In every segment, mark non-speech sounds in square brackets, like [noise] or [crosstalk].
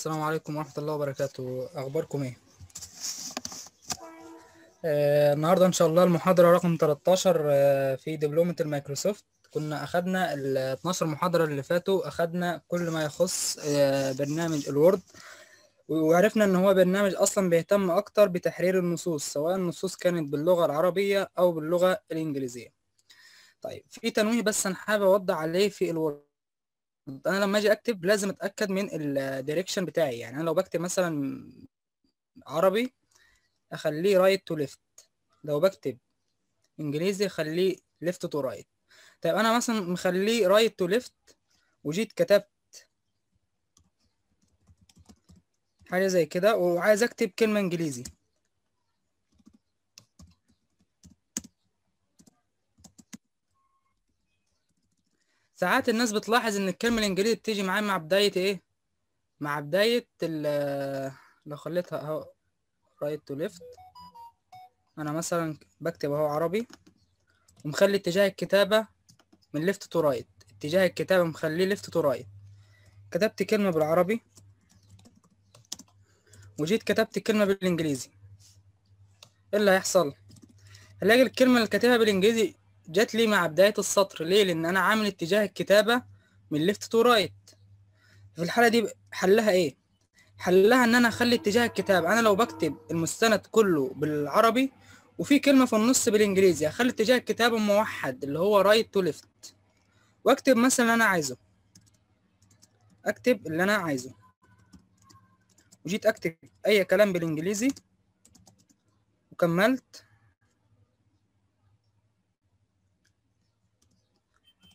السلام عليكم ورحمة الله وبركاته أخباركم إيه؟ آه النهاردة إن شاء الله المحاضرة رقم 13 آه في دبلومة المايكروسوفت كنا أخدنا ال 12 محاضرة اللي فاتوا أخدنا كل ما يخص آه برنامج الوورد وعرفنا إن هو برنامج أصلا بيهتم أكتر بتحرير النصوص سواء النصوص كانت باللغة العربية أو باللغة الإنجليزية طيب في تنويه بس أنا حابب أوضح عليه في الوورد انا لما اجي اكتب لازم اتاكد من الدايركشن بتاعي يعني انا لو بكتب مثلا عربي اخليه رايت تو ليفت لو بكتب انجليزي اخليه ليفت تو رايت طيب انا مثلا مخليه رايت تو ليفت وجيت كتبت حاجه زي كده وعايز اكتب كلمه انجليزي ساعات الناس بتلاحظ ان الكلمه الانجليزية بتيجي معايا مع بدايه ايه مع بدايه ال لو خليتها اهو رايت تو ليفت انا مثلا بكتب اهو عربي ومخلي اتجاه الكتابه من ليفت تو رايت اتجاه الكتابه مخليه ليفت تو رايت كتبت كلمه بالعربي وجيت كتبت كلمه بالانجليزي ايه اللي هيحصل هلاقي الكلمه اللي كاتبها بالانجليزي جات لي مع بداية السطر ليه لأن أنا عامل اتجاه الكتابة من ليفت تو رايت في الحالة دي حلها إيه حلها إن أنا أخلي اتجاه الكتابة أنا لو بكتب المستند كله بالعربي وفي كلمة في النص بالإنجليزي أخلي اتجاه الكتابة موحد اللي هو رايت تو ليفت وأكتب مثلا اللي أنا عايزه أكتب اللي أنا عايزه وجيت أكتب أي كلام بالإنجليزي وكملت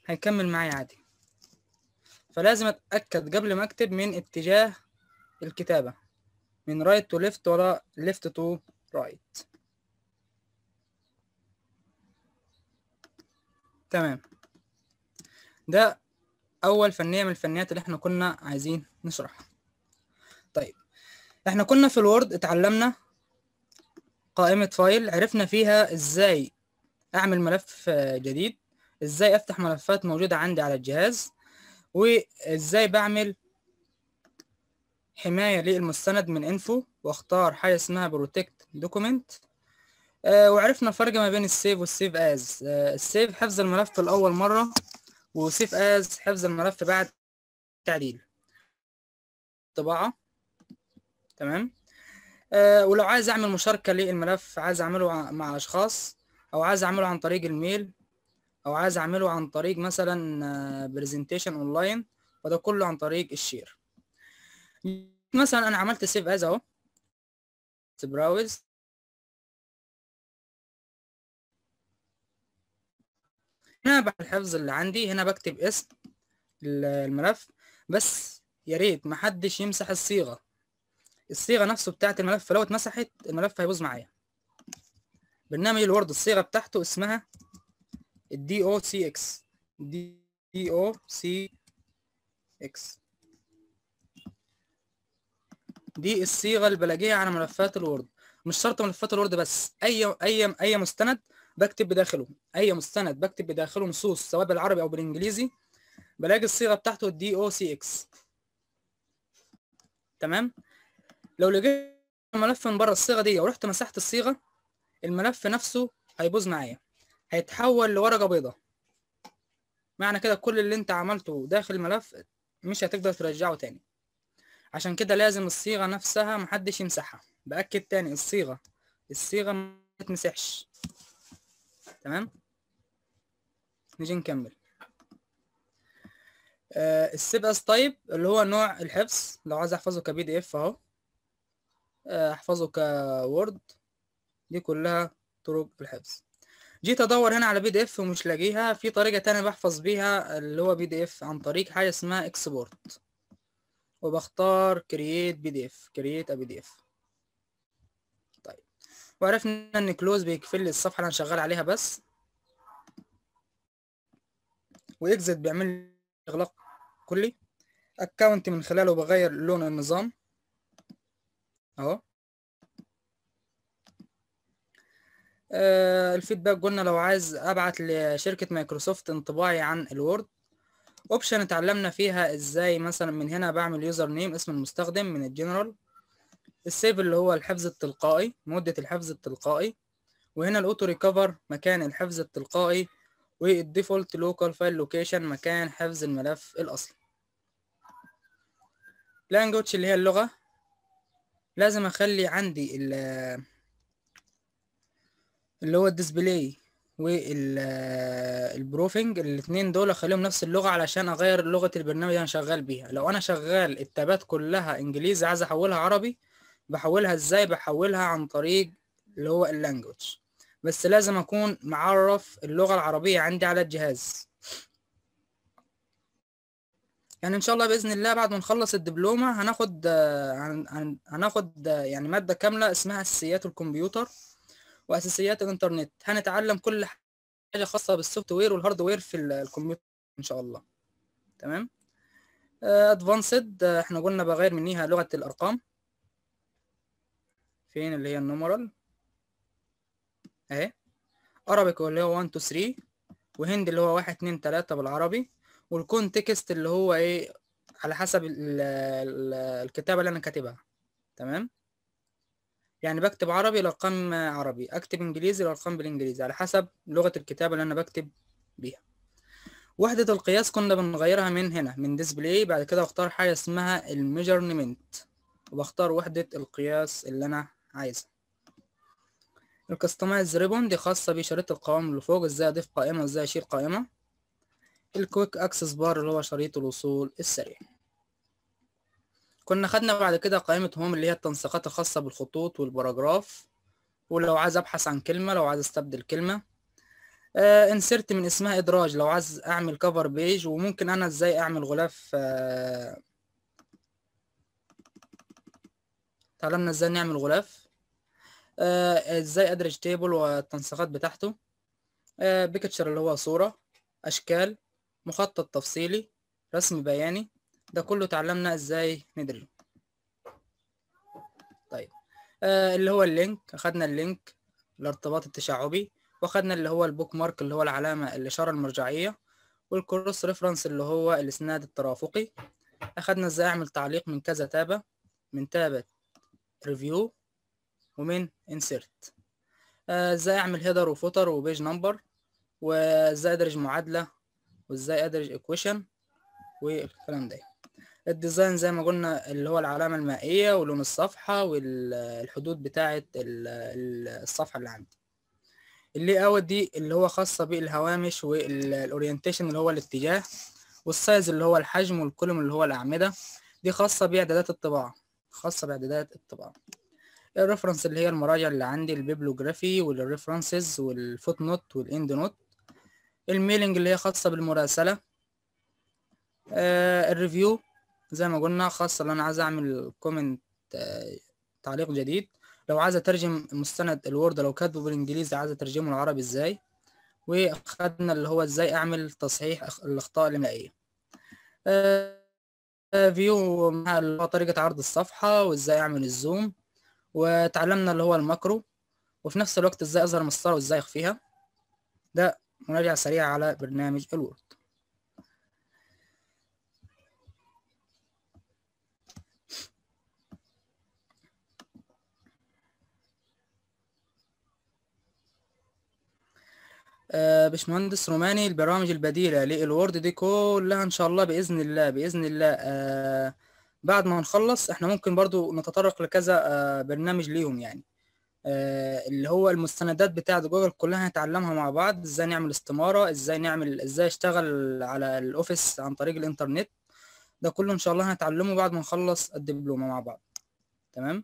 هيكمل معايا عادي فلازم اتاكد قبل ما اكتب من اتجاه الكتابه من رايت تو ليفت ولا ليفت تو رايت تمام ده اول فنيه من الفنيات اللي احنا كنا عايزين نشرحها طيب احنا كنا في الوورد اتعلمنا قائمه فايل عرفنا فيها ازاي اعمل ملف جديد ازاي افتح ملفات موجودة عندي على الجهاز وازاي بعمل حماية للمستند من انفو واختار حاجة اسمها بروتكت دوكومنت آه، وعرفنا الفرق ما بين السيف والسيف از آه، السيف حفظ الملف الاول مرة وسيف از حفظ الملف بعد تعديل طباعة تمام آه ولو عايز اعمل مشاركة للملف عايز اعمله مع اشخاص او عايز اعمله عن طريق الميل او عايز اعمله عن طريق مثلا برزنتيشن آه، اونلاين وده كله عن طريق الشير مثلا انا عملت سيف از اهو براوز هنا بعد الحفظ اللي عندي هنا بكتب اسم الملف بس يا ريت محدش يمسح الصيغه الصيغه نفسه بتاعه الملف لو اتمسحت الملف هيبوظ معايا برنامج الوورد الصيغه بتاعته اسمها الدي او سي اكس دي او سي اكس دي الصيغه البلاجيه على ملفات الوورد مش شرط ملفات الوورد بس اي اي اي مستند بكتب بداخله اي مستند بكتب بداخله نصوص سواء بالعربي او بالانجليزي بلاقي الصيغه بتاعته دي او سي اكس تمام لو لقيت ملف من بره الصيغه دي ورحت مسحت الصيغه الملف نفسه هيبوظ معايا هيتحول لورقة بيضاء معنى كده كل اللي انت عملته داخل الملف مش هتقدر ترجعه تاني عشان كده لازم الصيغة نفسها محدش يمسحها بأكد تاني الصيغة الصيغة ما تمسحش تمام نيجي نكمل آه السي اس تايب اللي هو نوع الحفظ لو عايز احفظه كبي دي اف اهو آه، احفظه كورد دي كلها طرق الحفظ جيت ادور هنا على بي دي اف ومش لاقيها في طريقه تانية بحفظ بيها اللي هو بي دي اف عن طريق حاجه اسمها اكسبورت وبختار كرييت بي دي اف كرييت بي دي اف طيب وعرفنا ان كلوز بيقفل لي الصفحه اللي انا شغال عليها بس واكزت بيعمل لي اغلاق كلي اكونت من خلاله بغير لون النظام اهو آه، الفيدباك قلنا لو عايز ابعت لشركه مايكروسوفت انطباعي عن الوورد اوبشن اتعلمنا فيها ازاي مثلا من هنا بعمل يوزر نيم اسم المستخدم من الجنرال السيف اللي هو الحفظ التلقائي مده الحفظ التلقائي وهنا الاوتو ريكفر مكان الحفظ التلقائي والديفولت لوكال فايل لوكيشن مكان حفظ الملف الاصلي لانجوج اللي هي اللغه لازم اخلي عندي اللي هو الديسبلاي والبروفنج الاثنين دول اخليهم نفس اللغه علشان اغير لغه البرنامج اللي انا شغال بيها لو انا شغال التابات كلها انجليزي عايز احولها عربي بحولها ازاي بحولها عن طريق اللي هو اللانجوج بس لازم اكون معرف اللغه العربيه عندي على الجهاز يعني ان شاء الله باذن الله بعد ما نخلص الدبلومه هناخد هناخد يعني ماده كامله اسمها اساسيات الكمبيوتر واساسيات الانترنت هنتعلم كل حاجه خاصه بالسوفت وير والهارد وير في الكمبيوتر ان شاء الله تمام ادفانسد آه، احنا قلنا بغير منيها لغه الارقام فين اللي هي النمرال اهي ارابيك اللي هو 1 2 3 وهند اللي هو 1 2 3 بالعربي والكونتكست اللي هو ايه على حسب ال ال الكتابه اللي انا كاتبها تمام يعني بكتب عربي الأرقام عربي أكتب إنجليزي الأرقام بالإنجليزي على حسب لغة الكتابة اللي أنا بكتب بيها وحدة القياس كنا بنغيرها من هنا من ديسبلاي بعد كده أختار حاجة اسمها الميجرمنت وبختار وحدة القياس اللي أنا عايزها الكستمايز ريبون دي خاصة بشريط القوائم اللي فوق ازاي اضيف قائمة ازاي اشيل قائمة الكويك اكسس بار اللي هو شريط الوصول السريع كنا خدنا بعد كده قائمة هوم اللي هي التنسيقات الخاصة بالخطوط والباراجراف ولو عايز أبحث عن كلمة لو عايز أستبدل كلمة آه انسرت من اسمها إدراج لو عايز أعمل كفر بيج وممكن أنا إزاي أعمل غلاف آه تعلمنا إزاي نعمل غلاف آه إزاي أدرج تيبل والتنسيقات بتاعته آه بيكتشر اللي هو صورة أشكال مخطط تفصيلي رسم بياني ده كله اتعلمنا ازاي ندري طيب آه اللي هو اللينك اخدنا اللينك الارتباط التشعبي واخدنا اللي هو البوك مارك اللي هو العلامة الإشارة المرجعية والكروس ريفرنس اللي هو الإسناد الترافقي أخدنا إزاي أعمل تعليق من كذا تابة من تابة ريفيو ومن انسيرت آه، إزاي أعمل هيدر وفوتر وبيج نمبر وإزاي أدرج معادلة وإزاي أدرج ايكويشن والكلام ده الديزاين زي ما قلنا اللي هو العلامة المائية ولون الصفحة والحدود بتاعة الصفحة اللي عندي اللي اوت دي اللي هو خاصة بالهوامش والاورينتيشن اللي هو الاتجاه والسايز اللي هو الحجم والكولوم اللي هو الأعمدة دي خاصة بإعدادات الطباعة خاصة بإعدادات الطباعة الريفرنس اللي هي المراجع اللي عندي البيبلوجرافي والريفرنسز والفوت نوت والاند نوت الميلنج اللي هي خاصة بالمراسلة آه الريفيو زي ما قلنا خاصة لو أنا عايز أعمل كومنت آه، تعليق جديد لو عايز أترجم مستند الوورد لو كاتبه بالإنجليزي عايز أترجمه للعربي إزاي وأخدنا اللي هو إزاي أعمل تصحيح الأخطاء الإملائية فيو آه، آه، اللي هو طريقة عرض الصفحة وإزاي أعمل الزوم وتعلمنا اللي هو الماكرو وفي نفس الوقت إزاي أظهر مسطرة وإزاي أخفيها ده مراجعة سريعة على برنامج الوورد آه، باشمهندس روماني البرامج البديلة للوورد دي كلها إن شاء الله بإذن الله بإذن الله آه، بعد ما نخلص احنا ممكن برضو نتطرق لكذا آه، برنامج ليهم يعني اللي هو المستندات بتاعة جوجل كلها هنتعلمها مع بعض ازاي نعمل استمارة ازاي نعمل ازاي اشتغل على الاوفيس عن طريق الانترنت ده كله ان شاء الله هنتعلمه بعد ما نخلص الدبلومة مع بعض تمام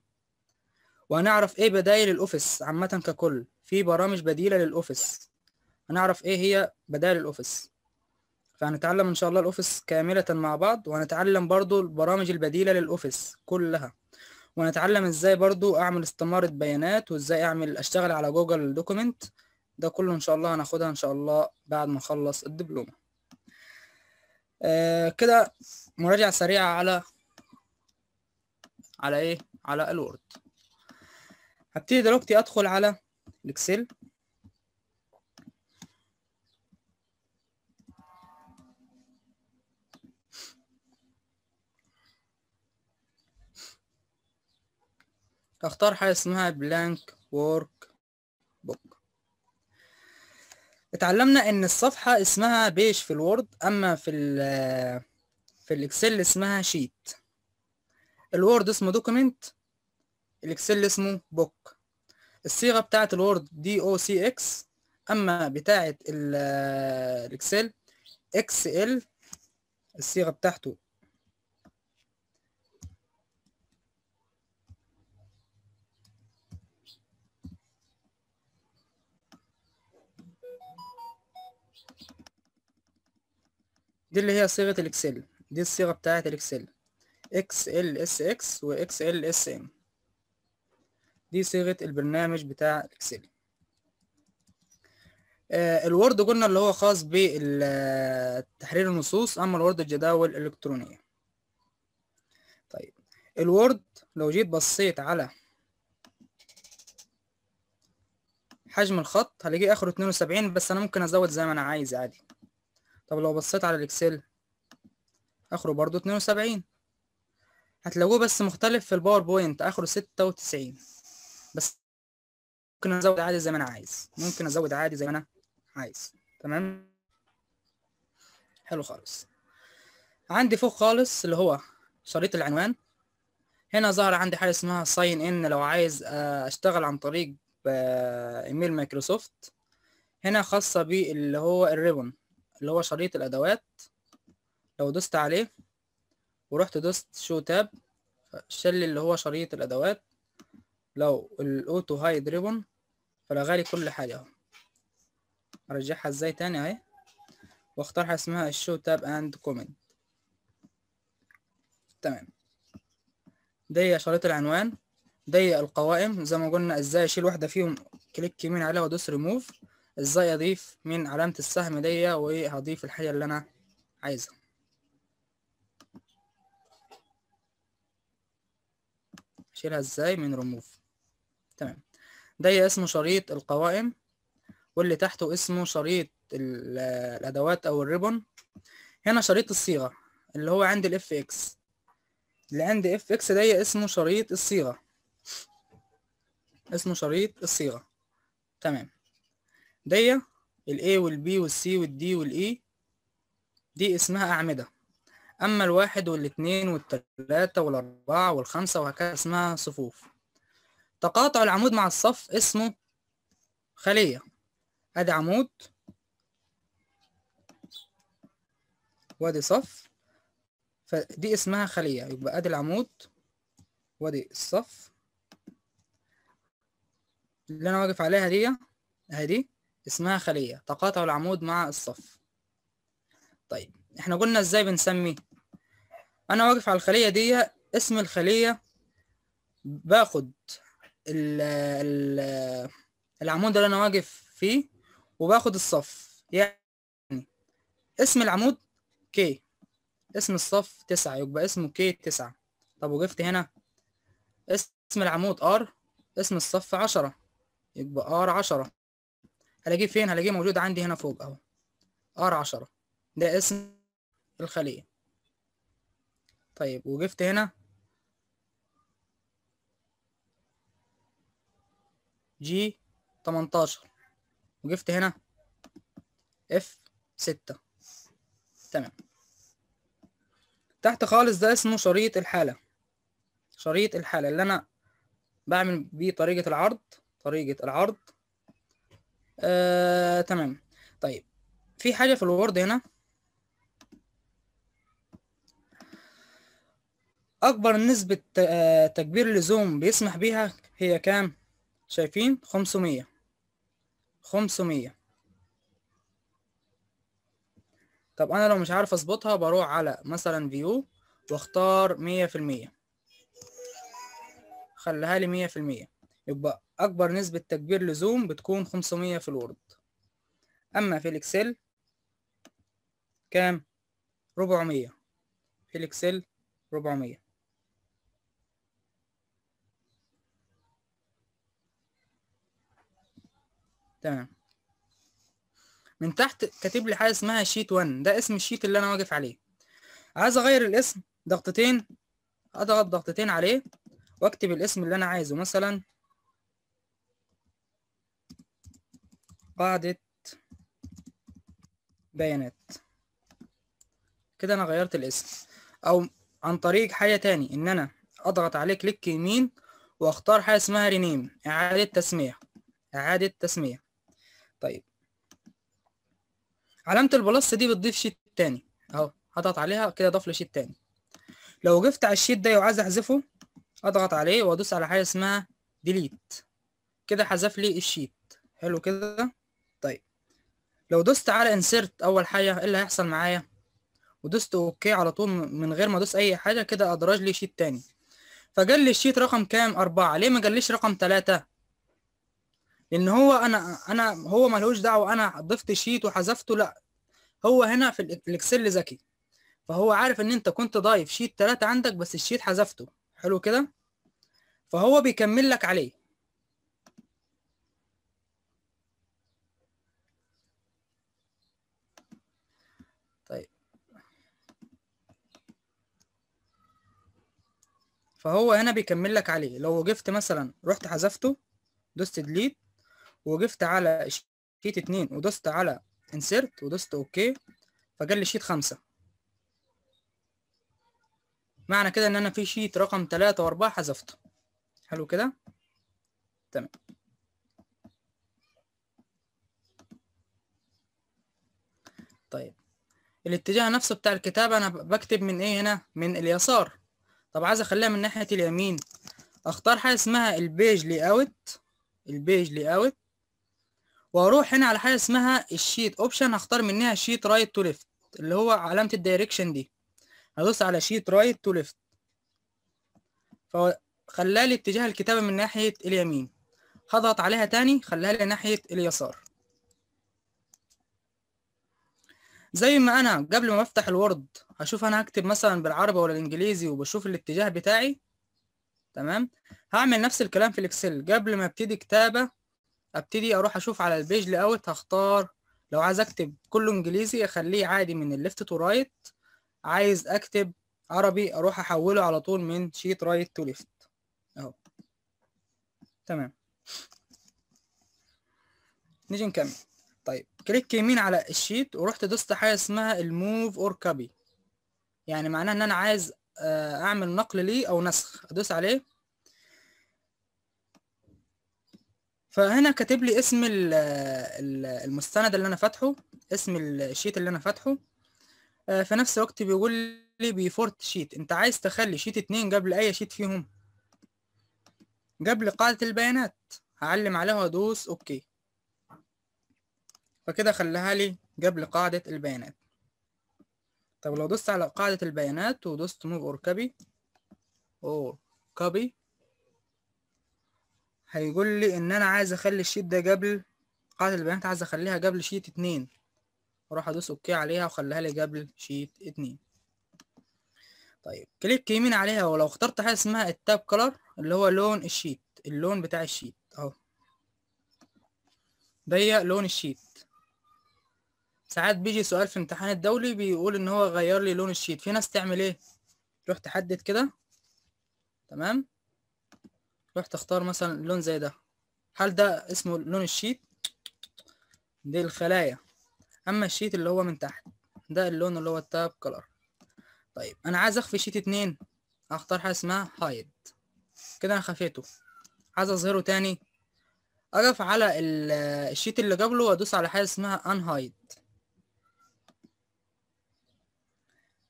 وهنعرف ايه بدايل الاوفيس عامة ككل في برامج بديلة للاوفيس هنعرف ايه هي بدائل الاوفيس فهنتعلم ان شاء الله الاوفيس كاملة مع بعض وهنتعلم برضو البرامج البديلة للاوفيس كلها ونتعلم ازاي برضو اعمل استمارة بيانات وازاي اعمل اشتغل على جوجل دوكومنت ده كله ان شاء الله هناخدها ان شاء الله بعد ما اخلص الدبلومة آه كده مراجعة سريعة على على ايه على الوورد هبتدي دلوقتي ادخل على الاكسل اختار حاجة اسمها بلانك وورك بوك اتعلمنا ان الصفحة اسمها بيج في الوورد اما في ال في الاكسل اسمها شيت الوورد اسمه دوكيمنت الاكسل اسمه بوك الصيغة بتاعة الوورد دي او سي اكس اما بتاعة الاكسل اكس ال الصيغة بتاعته دي اللي هي صيغة الاكسل دي الصيغة بتاعة الاكسل XLSX و XLSM دي صيغة البرنامج بتاع الاكسل آه الوورد قلنا اللي هو خاص بتحرير النصوص اما الوورد الجداول الالكترونية طيب الوورد لو جيت بصيت على حجم الخط هلاقيه اخره 72 بس انا ممكن ازود زي ما انا عايز عادي طب لو بصيت على الاكسل اخره برضو 72 وسبعين هتلاقوه بس مختلف في الباوربوينت اخره ستة وتسعين بس ممكن ازود عادي زي ما انا عايز ممكن ازود عادي زي ما انا عايز تمام حلو خالص عندي فوق خالص اللي هو شريط العنوان هنا ظهر عندي حاجه اسمها ساين ان لو عايز آه، اشتغل عن طريق آه، ايميل مايكروسوفت هنا خاصه باللي هو الريبون اللي هو شريط الادوات لو دوست عليه ورحت دوست شو تاب شل اللي هو شريط الادوات لو الاوتو هاي دريبون فلغالي كل حاجه اهو ارجعها ازاي تاني اهي واختارها اسمها الشو تاب اند كومنت تمام دي شريط العنوان دي القوائم زي ما قلنا ازاي اشيل واحده فيهم كليك يمين عليها وادوس ريموف ازاي اضيف من علامة السهم ديه وايه هضيف الحاجة اللي انا عايزها اشيلها ازاي من ريموف تمام ده اسمه شريط القوائم واللي تحته اسمه شريط الادوات او الريبون هنا شريط الصيغة اللي هو عند الاف اكس اللي عند اف اكس ده اسمه شريط الصيغة اسمه شريط الصيغة تمام دي C وال D وال E دي اسمها اعمده اما الواحد والاثنين والثلاثه والاربعه والخمسه وهكذا اسمها صفوف تقاطع العمود مع الصف اسمه خليه ادي عمود وادي صف فدي اسمها خليه يبقى ادي العمود وادي الصف اللي انا واقف عليها دي اهي دي اسمها خلية تقاطع العمود مع الصف طيب احنا قلنا ازاي بنسمي انا واقف على الخلية دي اسم الخلية باخد الـ الـ العمود اللي انا واقف فيه وباخد الصف يعني اسم العمود كي اسم الصف تسعة يبقى اسمه كي تسعة طب وقفت هنا اسم العمود R اسم الصف عشرة يبقى R عشرة هلاقيه فين هلاقيه موجود عندي هنا فوق اهو ار 10 ده اسم الخلية طيب وقفت هنا جي 18 وقفت هنا اف 6 تمام تحت خالص ده اسمه شريط الحالة شريط الحالة اللي انا بعمل بيه طريقة العرض طريقة العرض آه، تمام طيب في حاجه في الوورد هنا اكبر نسبه آه، تكبير اللزوم بيسمح بيها هي كام شايفين 500 500 طب انا لو مش عارف اظبطها بروح على مثلا فيو واختار 100% خليها لي 100% يبقى أكبر نسبة تكبير لزوم بتكون 500 في الوورد أما في الإكسل كام؟ 400 في الإكسل 400 تمام من تحت كاتب لي حاجه اسمها شيت 1 ده اسم الشيت اللي انا واقف عليه عايز اغير الاسم ضغطتين اضغط ضغطتين عليه واكتب الاسم اللي انا عايزه مثلا قاعدة بيانات كده انا غيرت الاسم او عن طريق حاجة تاني ان انا اضغط عليه كليك يمين واختار حاجة اسمها رينيم اعادة تسمية اعادة تسمية طيب علامة البلس دي بتضيف شيت تاني اهو هضغط عليها كده اضاف لي شيت تاني لو جبت على الشيت ده وعايز احذفه اضغط عليه وادوس على حاجة اسمها ديليت كده حذف لي الشيت حلو كده لو دوست على انسيرت اول حاجه ايه اللي هيحصل معايا ودوست اوكي على طول من غير ما ادوس اي حاجه كده ادرج لي شيت تاني فجال لي الشيت رقم كام أربعة ليه ما جاليش رقم ثلاثة لان هو انا انا هو ملهوش دعوه انا ضفت شيت وحذفته لا هو هنا في الاكسل ذكي فهو عارف ان انت كنت ضايف شيت ثلاثة عندك بس الشيت حذفته حلو كده فهو بيكمل لك عليه فهو هنا بيكمل لك عليه لو وقفت مثلا رحت حذفته دوست ديليت ووقفت على شيت اتنين ودوست على انسرت ودوست اوكي فجال لي شيت خمسة معنى كده ان انا في شيت رقم تلاتة واربعة حذفته حلو كده تمام طيب الاتجاه نفسه بتاع الكتابة انا بكتب من ايه هنا من اليسار طب عايز اخليها من ناحيه اليمين اختار حاجه اسمها البيج لي اوت البيج لي اوت واروح هنا على حاجه اسمها الشيت اوبشن هختار منها شيت رايت تو ليفت اللي هو علامه الدايركشن دي هدوس على شيت رايت تو ليفت فخلاها اتجاه الكتابه من ناحيه اليمين هضغط عليها تاني خلالي لي ناحيه اليسار زي ما انا قبل ما افتح الوورد اشوف انا هكتب مثلا بالعربي ولا الانجليزي وبشوف الاتجاه بتاعي تمام هعمل نفس الكلام في الاكسل قبل ما ابتدي كتابه ابتدي اروح اشوف على البيج لاوت هختار لو عايز اكتب كله انجليزي اخليه عادي من الليفت تو رايت عايز اكتب عربي اروح احوله على طول من شيت رايت تو ليفت اهو تمام نيجي نكمل طيب كليك يمين على الشيت ورحت دوست حاجه اسمها الموف اور كوبي يعني معناه ان انا عايز آه، اعمل نقل ليه او نسخ ادوس عليه فهنا كاتب لي اسم المستند اللي انا فاتحه اسم الشيت اللي انا فاتحه آه، في نفس الوقت بيقول لي بيفورت شيت انت عايز تخلي شيت اتنين قبل اي شيت فيهم قبل قاعدة البيانات هعلم عليها وادوس اوكي فكده خلاها لي قبل قاعدة البيانات طب لو دوست على قاعدة البيانات ودوست موف اور كابي اور كابي هيقول لي ان انا عايز اخلي الشيت ده قبل قاعدة البيانات عايز اخليها قبل شيت اتنين اروح ادوس اوكي عليها واخليها لي قبل شيت اتنين طيب كليك يمين عليها ولو اخترت حاجة اسمها التاب كلر اللي هو لون الشيت اللون بتاع الشيت اهو ضيق لون الشيت ساعات بيجي سؤال في امتحان الدولي بيقول ان هو غير لي لون الشيت في ناس تعمل ايه تروح تحدد كده تمام تروح تختار مثلا لون زي ده هل ده اسمه لون الشيت دي الخلايا اما الشيت اللي هو من تحت ده اللون اللي هو التاب كلر طيب انا عايز اخفي شيت اتنين هختار حاجه اسمها هايد كده انا خفيته عايز اظهره تاني اقف على الشيت اللي قبله وادوس على حاجه اسمها ان هايد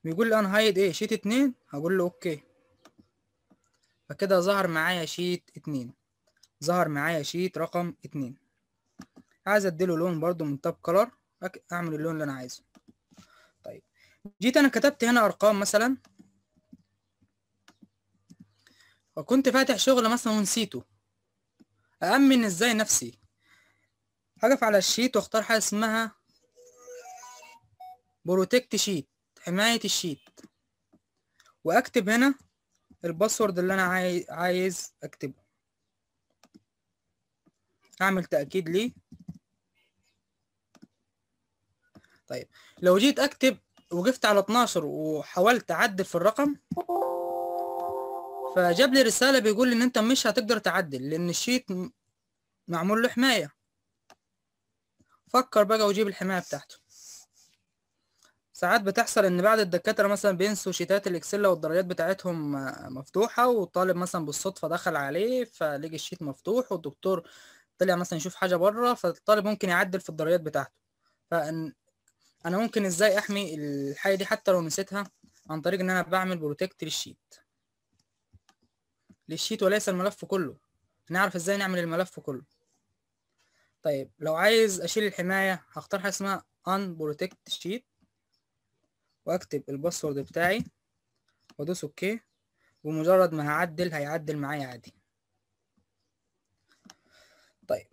بيقول لي انا هايد ايه شيت اتنين هقول له اوكي فكده ظهر معايا شيت اتنين ظهر معايا شيت رقم اتنين عايز اديله لون برضو من تاب كلر اعمل اللون اللي انا عايزه طيب جيت انا كتبت هنا ارقام مثلا وكنت فاتح شغل مثلا ونسيته أأمن إزاي نفسي هقف على الشيت واختار حاجة اسمها بروتكت شيت حماية الشيت واكتب هنا الباسورد اللي انا عايز اكتبه أعمل تأكيد ليه طيب لو جيت اكتب وقفت على 12 وحاولت اعدل في الرقم فجاب لي رسالة بيقول لي ان انت مش هتقدر تعدل لان الشيت معمول له حماية فكر بقى وجيب الحماية بتاعته ساعات بتحصل ان بعض الدكاتره مثلا بينسوا شيتات الاكسل والدرجات بتاعتهم مفتوحه والطالب مثلا بالصدفه دخل عليه فلقي الشيت مفتوح والدكتور طلع مثلا يشوف حاجه بره فالطالب ممكن يعدل في الدرجات بتاعته فانا ممكن ازاي احمي الحاجه دي حتى لو نسيتها عن طريق ان انا بعمل بروتكت للشيت للشيت وليس الملف كله نعرف ازاي نعمل الملف كله طيب لو عايز اشيل الحمايه هختار حاجه اسمها ان بروتكت شيت واكتب الباسورد بتاعي وادوس اوكي بمجرد ما هعدل هيعدل معايا عادي طيب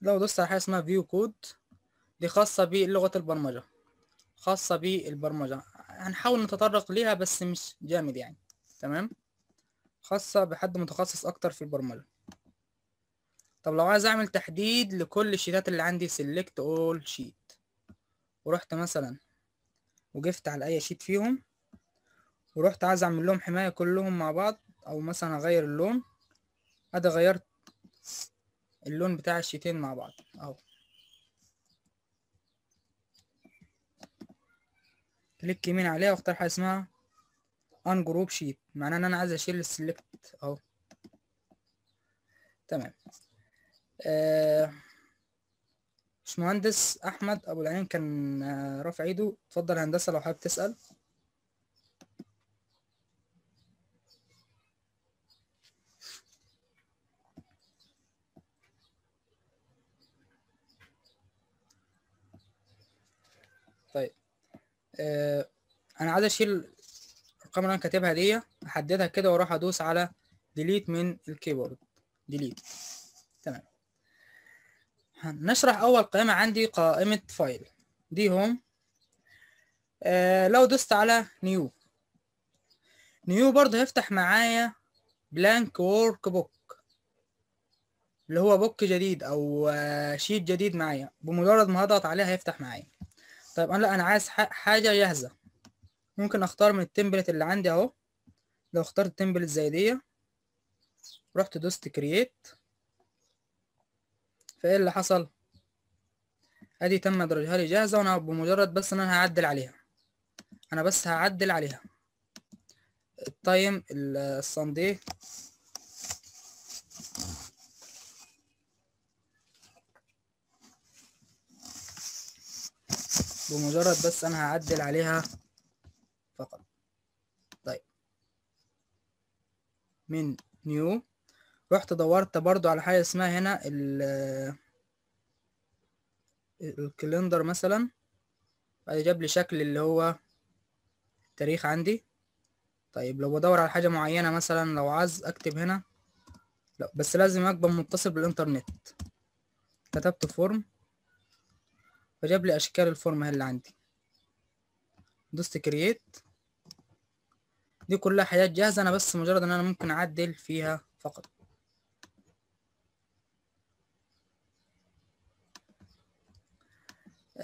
لو دوست على حاجه اسمها فيو كود دي خاصه بلغه البرمجه خاصه بالبرمجه هنحاول نتطرق ليها بس مش جامد يعني تمام خاصه بحد متخصص اكتر في البرمجه طب لو عايز اعمل تحديد لكل الشيتات اللي عندي سيلكت اول شيت ورحت مثلا وقفت على اي شيت فيهم ورحت عايز اعمل لهم حماية كلهم مع بعض او مثلا اغير اللون ادي غيرت اللون بتاع الشيتين مع بعض اهو كليك يمين عليها واختار حاجة اسمها ان جروب شيت معناه ان انا عايز اشيل السلكت اهو تمام آه باشمهندس احمد ابو العين كان آه، رافع ايده اتفضل هندسه لو حابب تسال طيب آه، انا عايز اشيل الارقام اللي انا كاتبها دي احددها كده واروح ادوس على ديليت من الكيبورد ديليت تمام نشرح اول قائمة عندي قائمة فايل دي هوم آه لو دوست على نيو نيو برضه هيفتح معايا بلانك وورك بوك اللي هو بوك جديد او آه شيت جديد معايا بمجرد ما هضغط عليها هيفتح معايا طيب انا لا انا عايز حاجة جاهزة ممكن اختار من التمبلت اللي عندي اهو لو اخترت تمبلت زي دي رحت دوست كرييت فايه اللي حصل ادي تم ادراجها لي جاهزه وانا بمجرد بس ان انا هعدل عليها انا بس هعدل عليها طيب، التايم الصندي بمجرد بس انا هعدل عليها فقط طيب من نيو رحت دورت برضو على حاجة اسمها هنا ال الكالندر مثلا بعد جاب لي شكل اللي هو التاريخ عندي طيب لو بدور على حاجة معينة مثلا لو عايز اكتب هنا لا بس لازم اكون متصل بالانترنت كتبت فورم فجاب لي اشكال الفورم اللي عندي دوست كرييت دي كلها حاجات جاهزة انا بس مجرد ان انا ممكن اعدل فيها فقط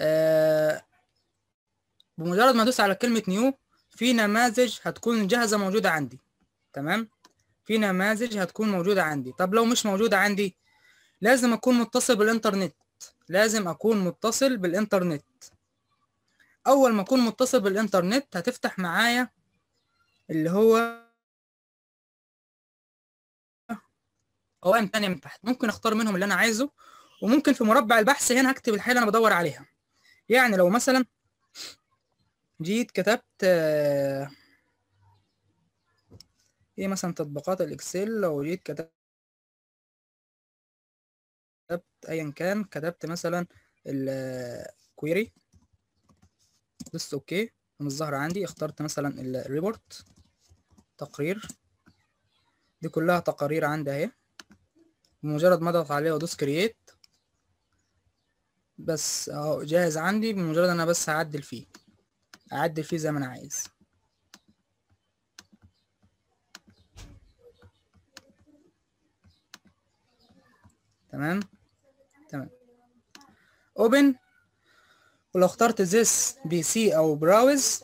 آه، بمجرد ما ادوس على كلمه نيو في نماذج هتكون جاهزه موجوده عندي تمام في نماذج هتكون موجوده عندي طب لو مش موجوده عندي لازم اكون متصل بالانترنت لازم اكون متصل بالانترنت اول ما اكون متصل بالانترنت هتفتح معايا اللي هو قوائم تانية من تحت ممكن اختار منهم اللي انا عايزه وممكن في مربع البحث هنا اكتب الحاجه اللي انا بدور عليها يعني لو مثلا جيت كتبت ايه مثلا تطبيقات الاكسل لو جيت كتبت ايا كان كتبت مثلا الكويري بس اوكي من الظهر عندي اخترت مثلا الريبورت تقرير دي كلها تقارير عندي اهي بمجرد ما اضغط عليها وادوس كرييت بس اهو جاهز عندي بمجرد انا بس هعدل فيه اعدل فيه زي ما انا عايز تمام تمام اوبن ولو اخترت this بي سي او براوز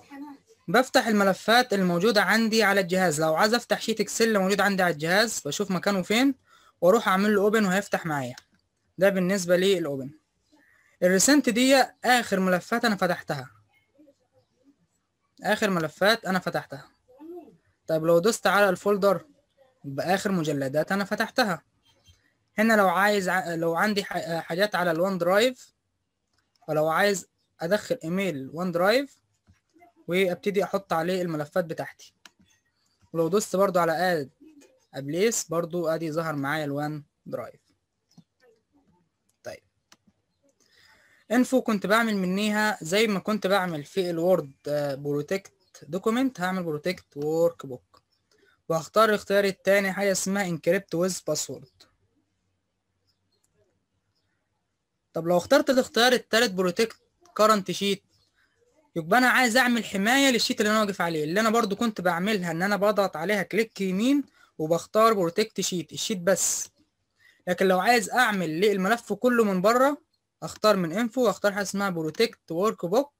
بفتح الملفات الموجودة عندي على الجهاز لو عايز افتح شيت اكسل موجود عندي على الجهاز بشوف مكانه فين واروح اعمل له اوبن وهيفتح معايا ده بالنسبة للاوبن الريسنت دي اخر ملفات انا فتحتها اخر ملفات انا فتحتها طيب لو دوست على الفولدر باخر مجلدات انا فتحتها هنا لو عايز لو عندي حاجات على الون درايف ولو عايز ادخل ايميل ون درايف وابتدي احط عليه الملفات بتاعتي ولو دوست برضو على اد ابليس برضو ادي ظهر معايا الون درايف انفو كنت بعمل منيها زي ما كنت بعمل في الوورد بروتكت دوكيمنت هعمل بروتكت ورك بوك وهختار الاختيار التاني حاجة اسمها انكريبت ويز باسورد طب لو اخترت الاختيار التالت بروتكت كرنت شيت يبقى انا عايز اعمل حماية للشيت اللي انا واقف عليه اللي انا برضو كنت بعملها ان انا بضغط عليها كليك يمين وبختار بروتكت شيت الشيت بس لكن لو عايز اعمل للملف كله من بره اختار من انفو واختار حاجه اسمها بروتكت ورك بوك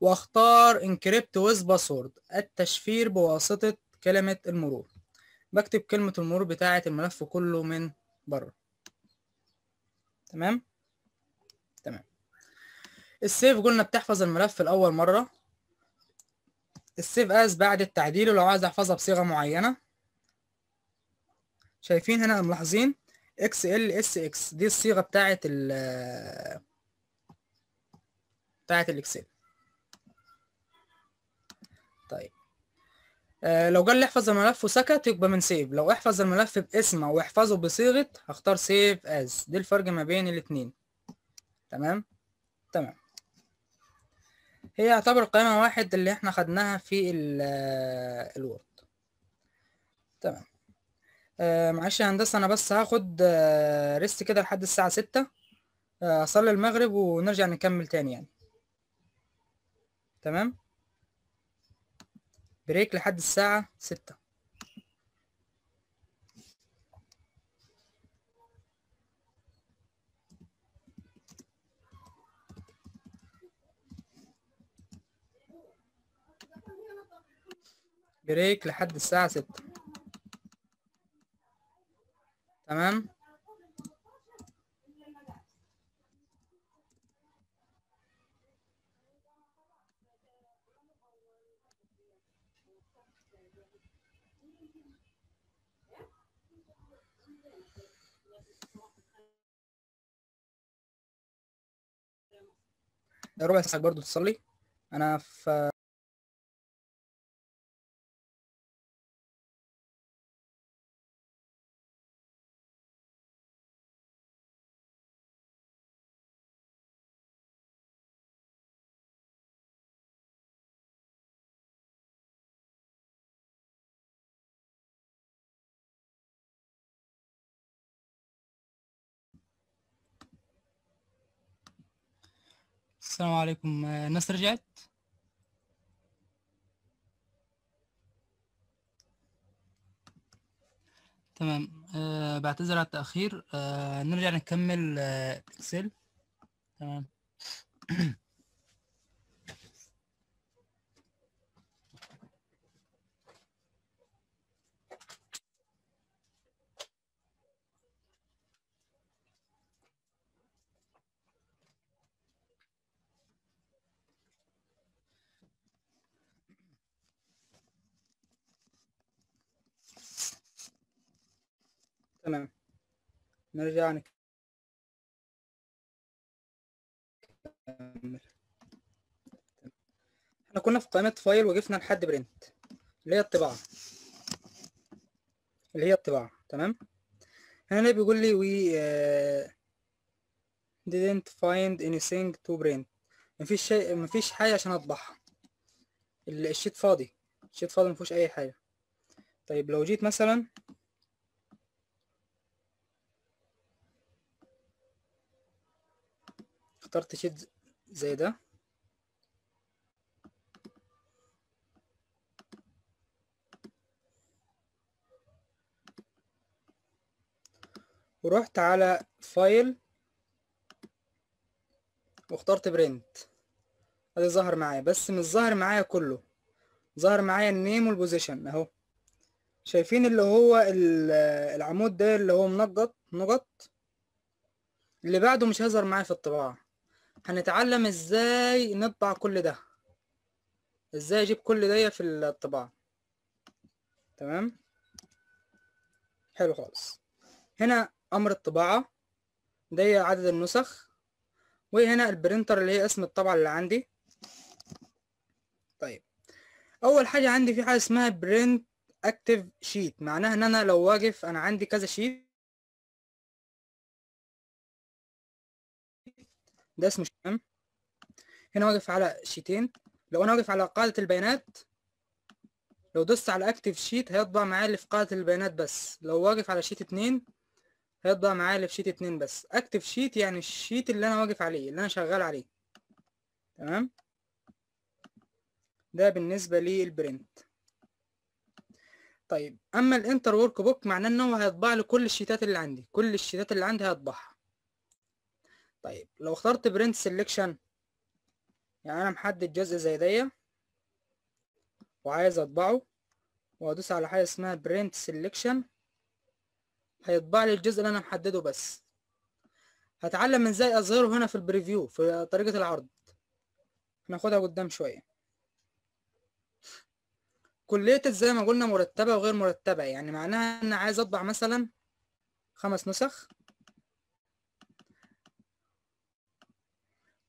واختار انكريبت ويز باسورد التشفير بواسطه كلمه المرور بكتب كلمه المرور بتاعه الملف كله من بره تمام تمام السيف قلنا بتحفظ الملف لاول مره السيف از بعد التعديل ولو عايز احفظها بصيغه معينه شايفين هنا ملاحظين اكس ال اس اكس دي الصيغه بتاعه ال بتاعه الاكسل طيب آه لو قال لي احفظ الملف وسكت يبقى من سيف لو احفظ الملف باسم او احفظه بصيغه هختار سيف از دي الفرق ما بين الاثنين تمام تمام هي يعتبر قائمه واحد اللي احنا خدناها في آه، الوورد تمام آه معلش يا هندسه انا بس هاخد ريست آه، كده لحد الساعه 6 آه، اصلي المغرب ونرجع نكمل تاني يعني تمام بريك لحد الساعه 6 بريك لحد الساعه 6 تمام ربع ساعة برضه تصلي انا في السلام عليكم آه، الناس رجعت تمام أه بعتذر على التأخير أه نرجع نكمل أه إكسل تمام [clears throat] تمام نرجع نكمل احنا كنا في قائمة فايل وقفنا لحد برنت اللي هي الطباعة اللي هي الطباعة تمام هنا بيقول لي وي uh, didn't find anything to print مفيش شيء مفيش حاجة عشان اطبعها الشيت فاضي الشيت فاضي مفيش اي حاجة طيب لو جيت مثلا اخترت شيت زي ده ورحت على فايل واخترت برنت ادي ظهر معايا بس مش ظاهر معايا كله ظهر معايا النيم والبوزيشن اهو شايفين اللي هو العمود ده اللي هو منقط نقط اللي بعده مش هيظهر معايا في الطباعة هنتعلم ازاي نطبع كل ده ازاي اجيب كل ده في الطباعة تمام حلو خالص هنا امر الطباعة دي عدد النسخ وهنا البرينتر اللي هي اسم الطبعة اللي عندي طيب اول حاجة عندي في حاجة اسمها برينت اكتف شيت معناها ان انا لو واقف انا عندي كذا شيت ده اسمه شام هنا واقف على شيتين لو انا واقف على قاعدة البيانات لو دوست على اكتف شيت هيطبع معايا اللي في قاعدة البيانات بس لو واقف على شيت اتنين هيطبع معايا اللي في شيت اتنين بس اكتف شيت يعني الشيت اللي انا واقف عليه اللي انا شغال عليه تمام ده بالنسبة للبرنت طيب اما الانتر ورك بوك معناه ان هو هيطبع لي كل الشيتات اللي عندي كل الشيتات اللي عندي هيطبعها طيب لو اخترت برنت سيلكشن يعني انا محدد جزء زي دي وعايز اطبعه وادوس على حاجه اسمها برنت سيلكشن هيطبع لي الجزء اللي انا محدده بس هتعلم ازاي اظهره هنا في البريفيو في طريقه العرض هناخدها قدام شويه كلية زي ما قلنا مرتبة وغير مرتبة يعني معناها ان عايز اطبع مثلا خمس نسخ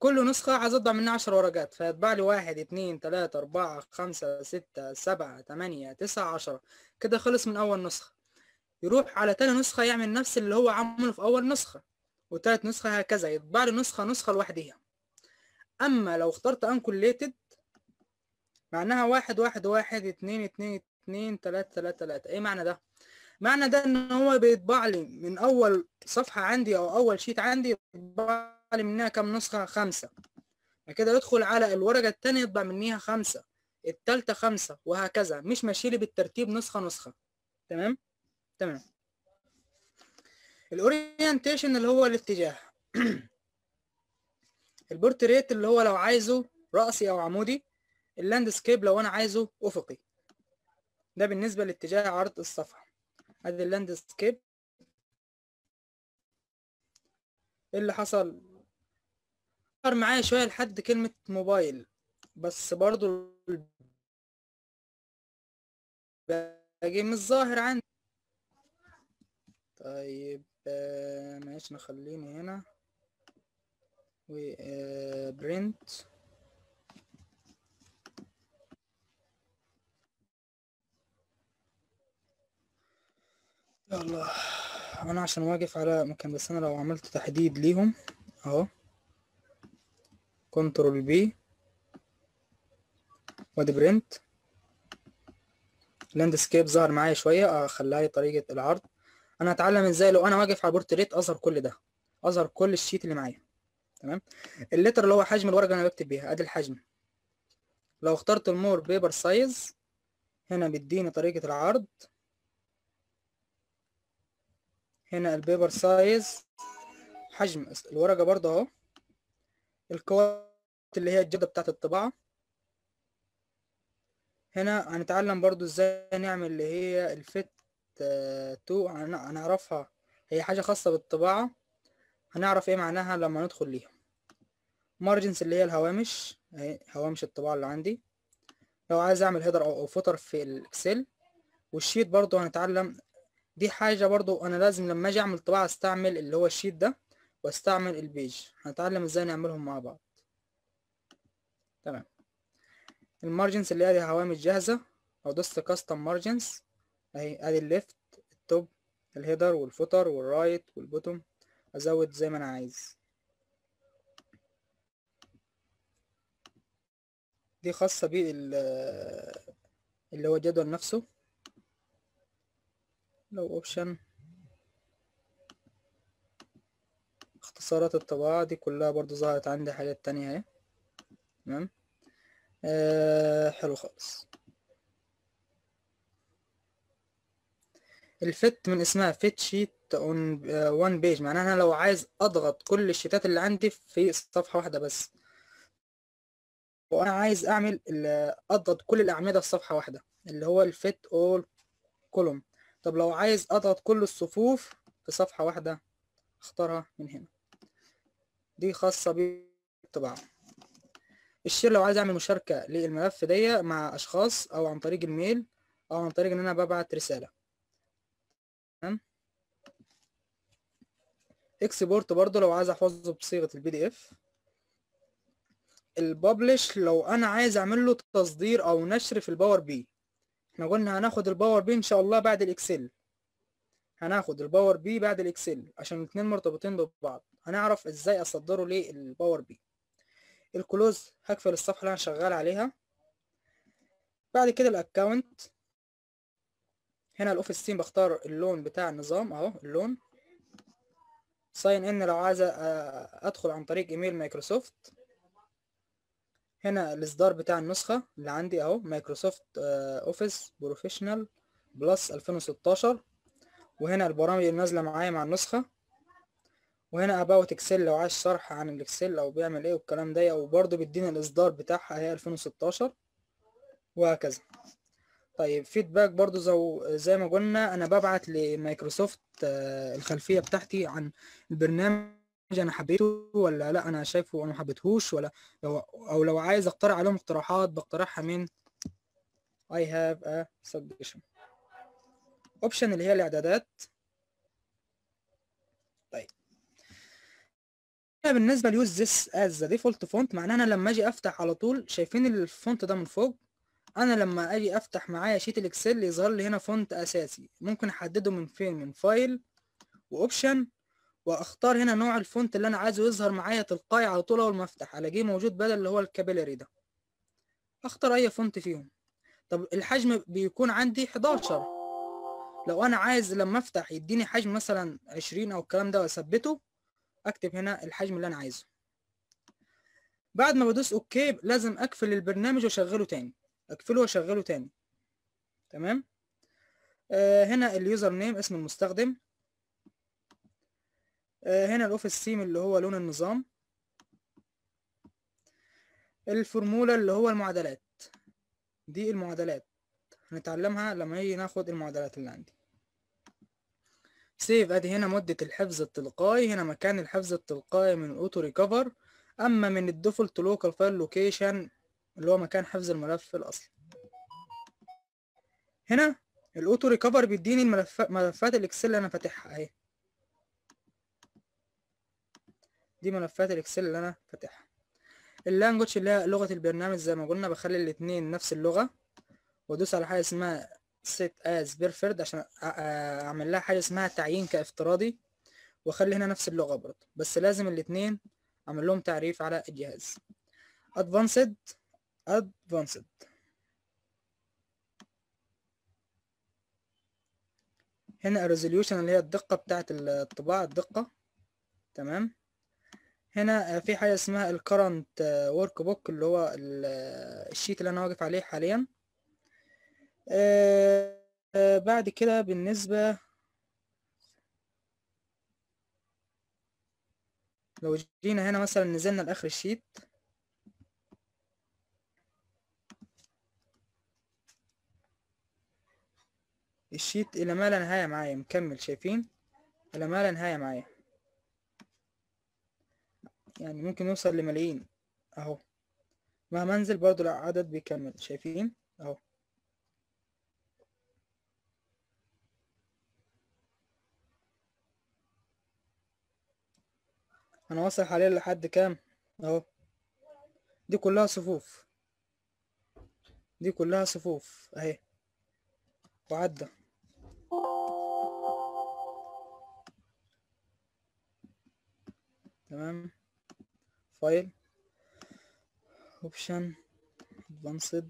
كل نسخة عايز اطبع منها عشر ورقات فيطبع لي واحد اتنين تلاتة اربعة خمسة ستة سبعة تمانية تسعة عشرة كده خلص من اول نسخة يروح على تاني نسخة يعمل نفس اللي هو عمله في اول نسخة وتالت نسخة هكذا يطبع لي نسخة نسخة لوحديها اما لو اخترت انكوليتد معناها واحد واحد واحد اتنين اتنين اتنين تلاتة تلاتة تلاتة ايه معنى ده؟ معنى ده ان هو بيطبع لي من اول صفحه عندي او اول شيت عندي يطبع لي منها كام نسخه خمسه كده يدخل على الورقه الثانيه يطبع منها خمسه الثالثه خمسه وهكذا مش ماشي لي بالترتيب نسخه نسخه تمام تمام الاورينتيشن اللي هو الاتجاه [clears throat] البورتريت اللي هو لو عايزه راسي او عمودي اللاندسكيب لو انا عايزه افقي ده بالنسبه لاتجاه عرض الصفحه ادي اللاندسكيب ايه اللي حصل صار معايا شويه لحد كلمه موبايل بس برضو باقي مش ظاهر عندي طيب آه، ماشي نخليني هنا و برنت آه، الله انا عشان واقف على مكان بس انا لو عملت تحديد ليهم اهو كنترول بي وادي برنت لاندسكيب ظهر معايا شويه اخليها آه، لي طريقه العرض انا هتعلم ازاي لو انا واقف على بورتريت اظهر كل ده اظهر كل الشيت اللي معايا تمام اللتر اللي هو حجم الورقه اللي انا بكتب بيها ادي الحجم لو اخترت المور بيبر سايز هنا بيديني طريقه العرض هنا البيبر سايز حجم الورقة برضه اهو الكوات اللي هي الجودة بتاعت الطباعة هنا هنتعلم برضه ازاي نعمل اللي هي الفت تو هنعرفها هي حاجة خاصة بالطباعة هنعرف ايه معناها لما ندخل ليها مارجنز اللي هي الهوامش هوامش الطباعة اللي عندي لو عايز اعمل هيدر او فوتر في الاكسل والشيت برضه هنتعلم دي حاجة برضو انا لازم لما اجي اعمل طباعة استعمل اللي هو الشيت ده واستعمل البيج هنتعلم ازاي نعملهم مع بعض تمام المارجنز اللي هي هوامش جاهزة أو دوست كاستم مارجنز اهي ادي الليفت التوب الهيدر والفوتر والرايت والبوتوم ازود زي ما انا عايز دي خاصة بيه اللي هو الجدول نفسه لو اوبشن اختصارات الطباعة دي كلها برضو ظهرت عندي حاجات تانية اهي تمام آه حلو خالص الفت من اسمها فيت شيت اون وان بيج معناها انا لو عايز اضغط كل الشيتات اللي عندي في صفحه واحده بس وانا عايز اعمل اضغط كل الاعمده في صفحه واحده اللي هو الفيت اول كولوم طب لو عايز اضغط كل الصفوف في صفحة واحدة اختارها من هنا دي خاصة بالطباعة الشير لو عايز اعمل مشاركة للملف دي مع اشخاص او عن طريق الميل او عن طريق ان انا ببعت رسالة تمام اكسبورت برضو لو عايز احفظه بصيغة البي دي اف الببلش لو انا عايز اعمل له تصدير او نشر في الباور بي احنا قلنا هناخد الباور بي ان شاء الله بعد الاكسل هناخد الباور بي بعد الاكسل عشان الاتنين مرتبطين ببعض هنعرف ازاي اصدره للباور بي الكلوز هقفل الصفحه اللي انا شغال عليها بعد كده الاكونت هنا الاوفيس تيم بختار اللون بتاع النظام اهو اللون ساين ان لو عايز آه، ادخل عن طريق ايميل مايكروسوفت هنا الاصدار بتاع النسخة اللي عندي اهو مايكروسوفت اوفيس بروفيشنال بلس 2016 وهنا البرامج اللي نازلة معايا مع النسخة وهنا اباوت اكسل لو عايز شرح عن الاكسل او بيعمل ايه والكلام ده وبرضه بيدينا الاصدار بتاعها هي 2016 وهكذا طيب فيدباك برضو زو زي ما قلنا انا ببعت لمايكروسوفت آه، الخلفيه بتاعتي عن البرنامج انا حبيته ولا لا انا شايفه انا ما حبيتهوش ولا لو او لو عايز اقترح عليهم اقتراحات بقترحها من I have a suggestion اوبشن اللي هي الاعدادات طيب انا بالنسبه ليوز ذس از ذا ديفولت فونت معناها انا لما اجي افتح على طول شايفين الفونت ده من فوق انا لما اجي افتح معايا شيت الاكسل يظهر لي هنا فونت اساسي ممكن احدده من فين من فايل واوبشن واختار هنا نوع الفونت اللي انا عايزه يظهر معايا تلقائي على طول اول ما افتح الاقيه موجود بدل اللي هو الكابيلري ده اختار اي فونت فيهم طب الحجم بيكون عندي 11 لو انا عايز لما افتح يديني حجم مثلا 20 او الكلام ده واثبته اكتب هنا الحجم اللي انا عايزه بعد ما بدوس اوكي لازم اقفل البرنامج واشغله تاني اقفله واشغله تاني تمام آه هنا اليوزر نيم اسم المستخدم آه، هنا الاوفيس سيم اللي هو لون النظام الفورمولا اللي هو المعادلات دي المعادلات هنتعلمها لما هي ناخد المعادلات اللي عندي سيف ادي هنا مدة الحفظ التلقائي هنا مكان الحفظ التلقائي من اوتو ريكفر اما من الديفولت لوكال فايل لوكيشن اللي هو مكان حفظ الملف الاصلي هنا الاوتو ريكفر بيديني الملفات ملفات الاكسل اللي انا فاتحها اهي دي ملفات الاكسل اللي انا فاتحها اللانجوج اللي هي لغه البرنامج زي ما قلنا بخلي الاثنين نفس اللغه وادوس على حاجه اسمها set as preferred عشان اعمل لها حاجه اسمها تعيين كافتراضي واخلي هنا نفس اللغه برضه بس لازم الاثنين اعمل لهم تعريف على الجهاز advanced advanced هنا الريزوليوشن اللي هي الدقة بتاعة الطباعة الدقة تمام هنا في حاجة اسمها الكرنت ورك بوك اللي هو الشيت آه، اللي أنا واقف عليه حاليا آه، آه، بعد كده بالنسبة لو جينا هنا مثلا نزلنا لآخر الشيت الشيت إلى ما لا نهاية معايا مكمل شايفين إلى ما لا نهاية معايا يعني ممكن نوصل لملايين اهو مهما انزل برضو العدد بيكمل شايفين اهو انا واصل حاليا لحد كام اهو دي كلها صفوف دي كلها صفوف اهي وعدى تمام فايل اوبشن ادفانسد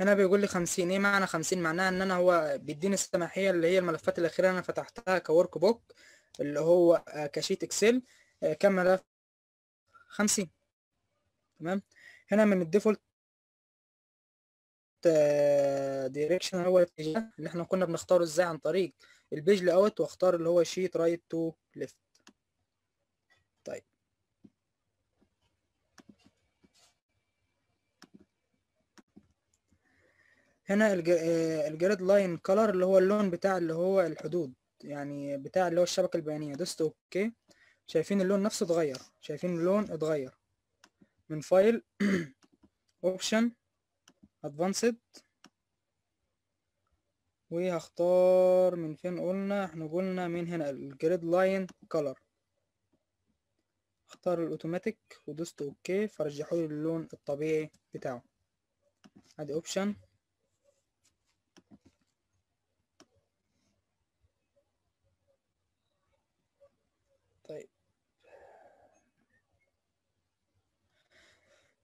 هنا بيقول لي 50 ايه معنى 50 معناها ان انا هو بيديني السماحيه اللي هي الملفات الاخيره انا فتحتها كورك بوك اللي هو آه، كشيت اكسل كم ملف 50 تمام هنا من الديفولت دايركشن آه، هو الاتجاه اللي احنا كنا بنختاره ازاي عن طريق البيج لي اوت واختار اللي هو شيت رايت تو ليفت طيب هنا آه، الجريد لاين كلر اللي هو اللون بتاع اللي هو الحدود يعني بتاع اللي هو الشبكة البيانية دوست اوكي شايفين اللون نفسه اتغير شايفين اللون اتغير من فايل اوبشن [clears throat] ادفانسد وهختار من فين قلنا احنا قلنا من هنا الجريد لاين كولر اختار الاوتوماتيك ودوست اوكي فرجحوا اللون الطبيعي بتاعه ادي اوبشن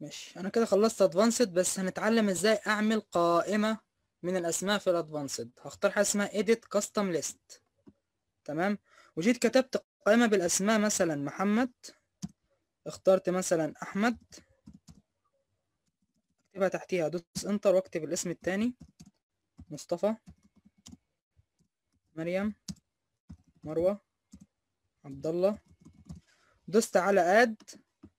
ماشي انا كده خلصت ادفانسد بس هنتعلم ازاي اعمل قائمه من الاسماء في الادفانسد هختار حاجه اسمها edit custom list تمام وجيت كتبت قائمه بالاسماء مثلا محمد اخترت مثلا احمد اكتبها تحتيها ادوس انتر واكتب الاسم التاني مصطفى مريم مروه عبد الله دوست على اد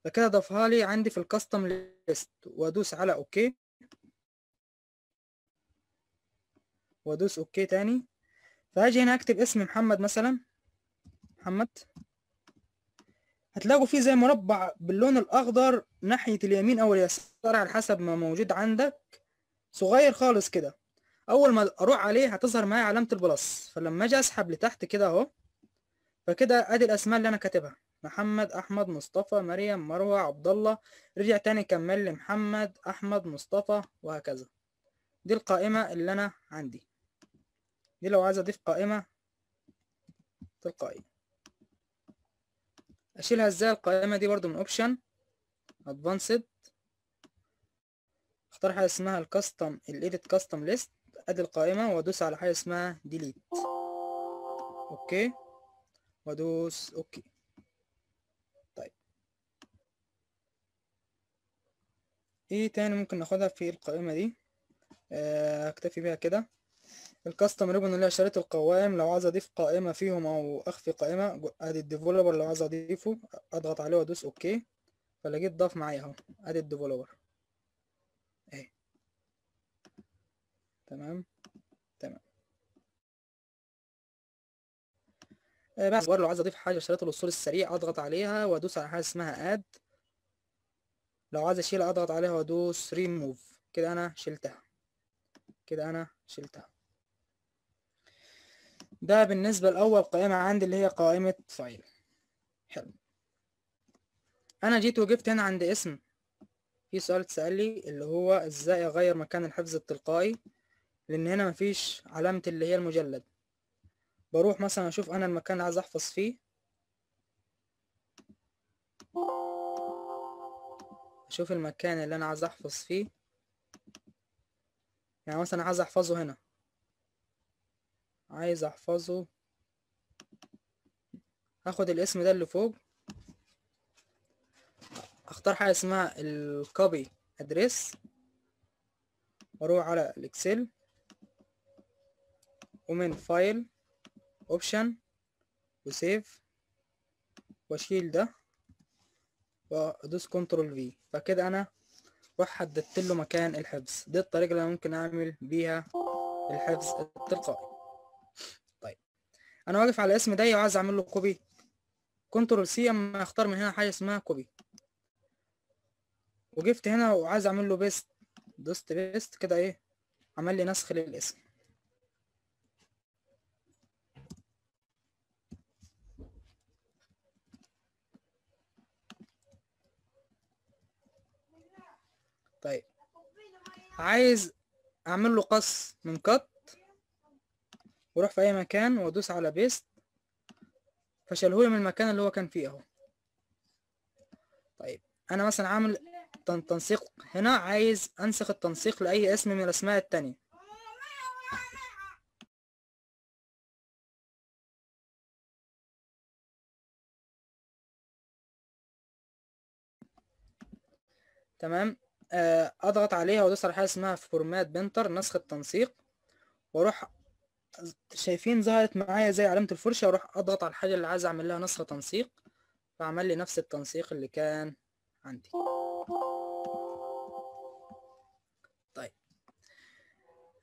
فكده ضافها لي عندي في الكاستم ليست وادوس على اوكي وادوس اوكي تاني فهاجي هنا اكتب اسم محمد مثلا محمد هتلاقوا فيه زي مربع باللون الاخضر ناحية اليمين او اليسار على حسب ما موجود عندك صغير خالص كده اول ما اروح عليه هتظهر معايا علامة البلس فلما اجي اسحب لتحت كده اهو فكده ادي الاسماء اللي انا كاتبها محمد احمد مصطفى مريم مروه عبد الله رجع تاني كمل لي محمد احمد مصطفى وهكذا دي القائمه اللي انا عندي دي لو عايز اضيف قائمه تلقائي اشيلها ازاي القائمه دي برضو من اوبشن ادفانسد اختار حاجه اسمها الكاستم الايديت كاستم ليست ادي القائمه وادوس على حاجه اسمها ديليت اوكي وادوس اوكي ايه تاني ممكن ناخدها في القائمة دي اكتفي آه، بيها كده الكاستم ريبون اللي هي شريط القوائم لو عايز اضيف قائمة فيهم او اخفي قائمة ادي الديفولوبر لو عايز اضيفه اضغط عليه وادوس اوكي فلقيت ضاف معايا اهو ادي الديفولوبر اهي تمام تمام آه، بس لو عايز اضيف حاجة شريط الوصول السريع اضغط عليها وادوس على حاجة اسمها اد لو عايز اشيل اضغط عليها وادوس ريموف كده انا شلتها كده انا شلتها ده بالنسبة لأول قائمة عندي اللي هي قائمة فايل حلو أنا جيت وجبت هنا عند اسم في سؤال اتسأل لي اللي هو ازاي أغير مكان الحفظ التلقائي لأن هنا مفيش علامة اللي هي المجلد بروح مثلا أشوف أنا المكان اللي عايز أحفظ فيه شوف المكان اللي انا عايز احفظ فيه يعني مثلا عايز احفظه هنا عايز احفظه هاخد الاسم ده اللي فوق اختار حاجه اسمها الكوبي ادريس واروح على الاكسل ومن فايل اوبشن وسيف واشيل ده وادوس كنترول في فكده انا روح حددت له مكان الحفظ دي الطريقة اللي ممكن اعمل بيها الحفظ التلقائي طيب انا واقف على اسم ده وعايز اعمل له كوبي كنترول سي اما اختار من هنا حاجة اسمها كوبي وجبت هنا وعايز اعمل له بيست دوست بيست كده ايه عمل لي نسخ للاسم طيب عايز اعمل له قص من كت واروح في اي مكان وادوس على بيست فشالهولي من المكان اللي هو كان فيه اهو طيب انا مثلا عامل تنسيق هنا عايز انسخ التنسيق لاي اسم من الاسماء التانية تمام آه، اضغط عليها وادوس على حاجه اسمها فورمات بنتر نسخ التنسيق واروح شايفين ظهرت معايا زي علامه الفرشه اروح اضغط على الحاجه اللي عايز اعمل لها نسخ تنسيق فعمل لي نفس التنسيق اللي كان عندي طيب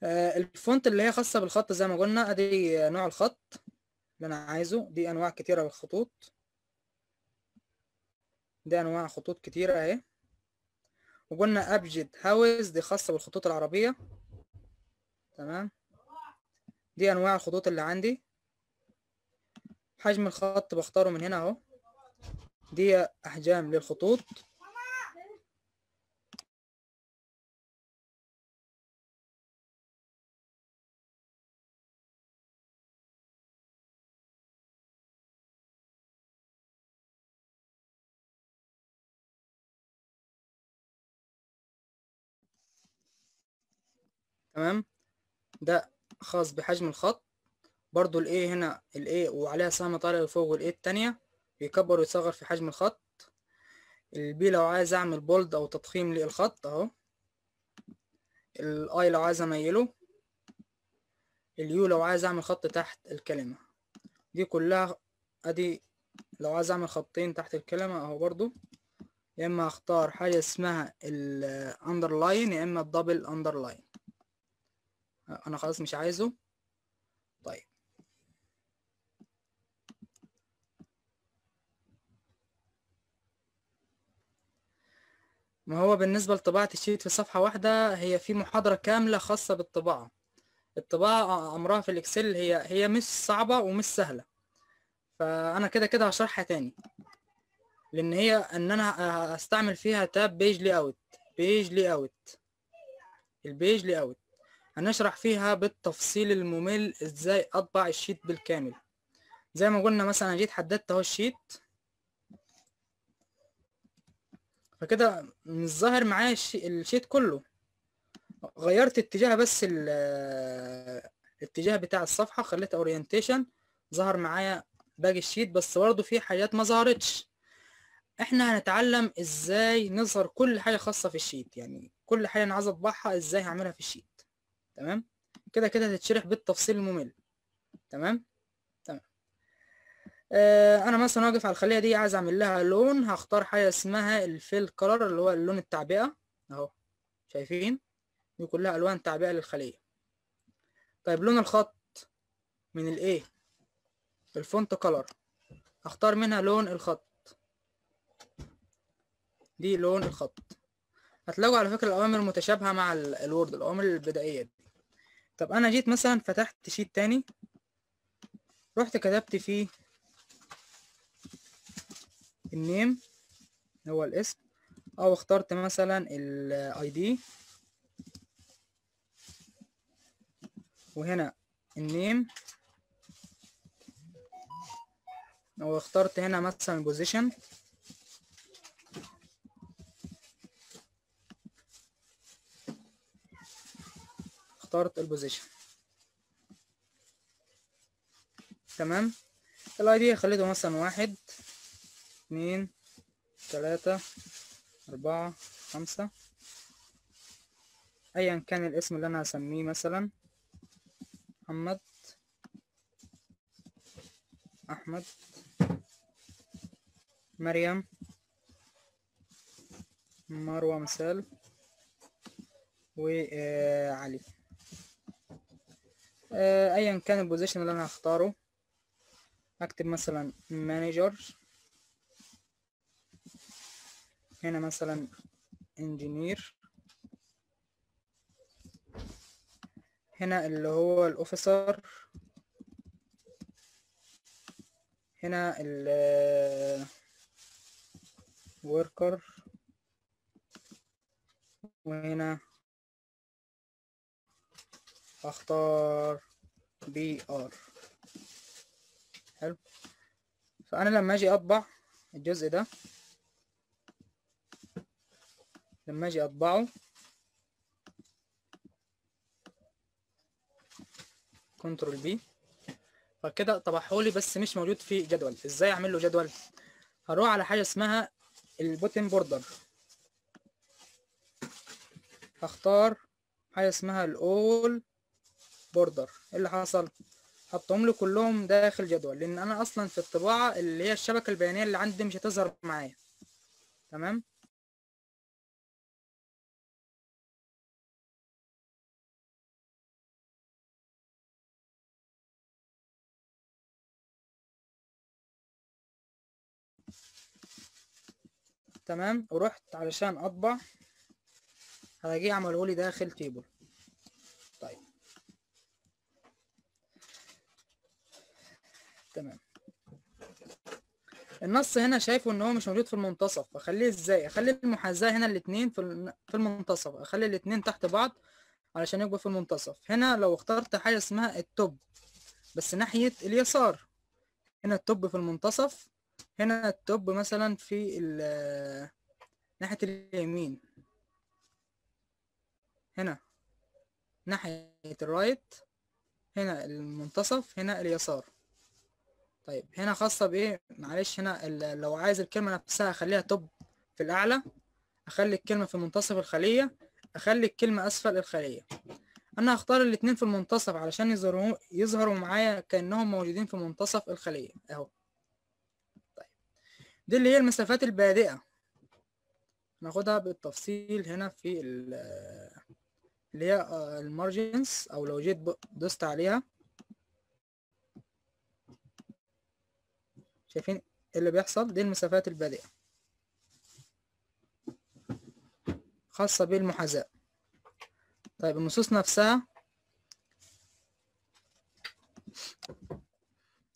آه، الفونت اللي هي خاصه بالخط زي ما قلنا ادي نوع الخط اللي انا عايزه دي انواع كتيره للخطوط دي انواع خطوط كتيره اهي وقلنا ابجد هاوز دي خاصه بالخطوط العربيه تمام دي انواع الخطوط اللي عندي حجم الخط بختاره من هنا اهو دي احجام للخطوط تمام ده خاص بحجم الخط برضو A هنا A وعليها سهم طالع لفوق A التانية بيكبر ويصغر في حجم الخط B لو عايز اعمل بولد او تضخيم للخط اهو I لو عايز اميله U لو عايز اعمل خط تحت الكلمة دي كلها ادي لو عايز اعمل خطين تحت الكلمة اهو برضو يا اما هختار حاجة اسمها Underline يا اما Double Underline انا خلاص مش عايزه طيب ما هو بالنسبة لطباعة الشيت في صفحة واحدة هي في محاضرة كاملة خاصة بالطباعة الطباعة أمرها في الإكسل هي هي مش صعبة ومش سهلة فأنا كده كده هشرحها تاني لأن هي إن أنا هستعمل فيها تاب بيج لي أوت بيج لي أوت البيج لي أوت هنشرح فيها بالتفصيل الممل ازاي اطبع الشيت بالكامل زي ما قلنا مثلا جيت حددت اهو الشيت فكده مش ظاهر معايا الشيت كله غيرت اتجاه بس الاتجاه بتاع الصفحة خليت اورينتيشن ظهر معايا باقي الشيت بس برضه في حاجات ما ظهرتش احنا هنتعلم ازاي نظهر كل حاجة خاصة في الشيت يعني كل حاجة انا عايز اطبعها ازاي هعملها في الشيت تمام كده كده هتتشرح بالتفصيل الممل تمام تمام آه انا مثلا واقف على الخليه دي عايز اعمل لها لون هختار حاجه اسمها الفيل كلر اللي هو اللون التعبئه اهو شايفين دي كلها الوان تعبئه للخليه طيب لون الخط من الايه الفونت كلر هختار منها لون الخط دي لون الخط هتلاقوا على فكره الاوامر متشابهه مع الوورد الاوامر البدائيه دي طب انا جيت مثلا فتحت شيت تاني رحت كتبت فيه النيم هو الاسم او اخترت مثلا الاي دي وهنا النيم او اخترت هنا مثلا البوزيشن اخترت البوزيشن تمام الاي دي خليته مثلا واحد اتنين تلاتة أربعة خمسة أيا كان الاسم اللي أنا هسميه مثلا محمد أحمد مريم مروة مثال وعلي آه، آه، ايا كان البوزيشن اللي انا هختاره اكتب مثلا مانجر هنا مثلا انجينير هنا اللي هو الاوفيسر هنا ال آه، worker وهنا هختار بي ار حلو فانا لما اجي اطبع الجزء ده لما اجي اطبعه كنترول بي فكده طبعه لي بس مش موجود في جدول ازاي اعمل له جدول هروح على حاجه اسمها البوتن بوردر هختار حاجه اسمها الاول بوردر ايه اللي حصل حطهم لي كلهم داخل جدول لان انا اصلا في الطباعه اللي هي الشبكه البيانيه اللي عندي مش هتظهر معايا تمام تمام ورحت علشان اطبع هلاقيه عمله لي داخل تيبل تمام النص هنا شايفه ان هو مش موجود في المنتصف اخليه ازاي اخلي المحاذاه هنا الاثنين في في المنتصف اخلي الاثنين تحت بعض علشان يبقوا في المنتصف هنا لو اخترت حاجه اسمها التوب بس ناحيه اليسار هنا التوب في المنتصف هنا التوب مثلا في ناحيه اليمين هنا ناحيه الرايت هنا المنتصف هنا اليسار طيب هنا خاصة بايه معلش هنا لو عايز الكلمة نفسها اخليها توب في الاعلى اخلي الكلمة في منتصف الخلية اخلي الكلمة اسفل الخلية انا هختار الاتنين في المنتصف علشان يظهروا يظهروا معايا كأنهم موجودين في منتصف الخلية اهو طيب دي اللي هي المسافات البادئة ناخدها بالتفصيل هنا في اللي هي آه، المارجنز او لو جيت دوست عليها شايفين اللي بيحصل دي المسافات البادئة خاصة بالمحاذاة طيب النصوص نفسها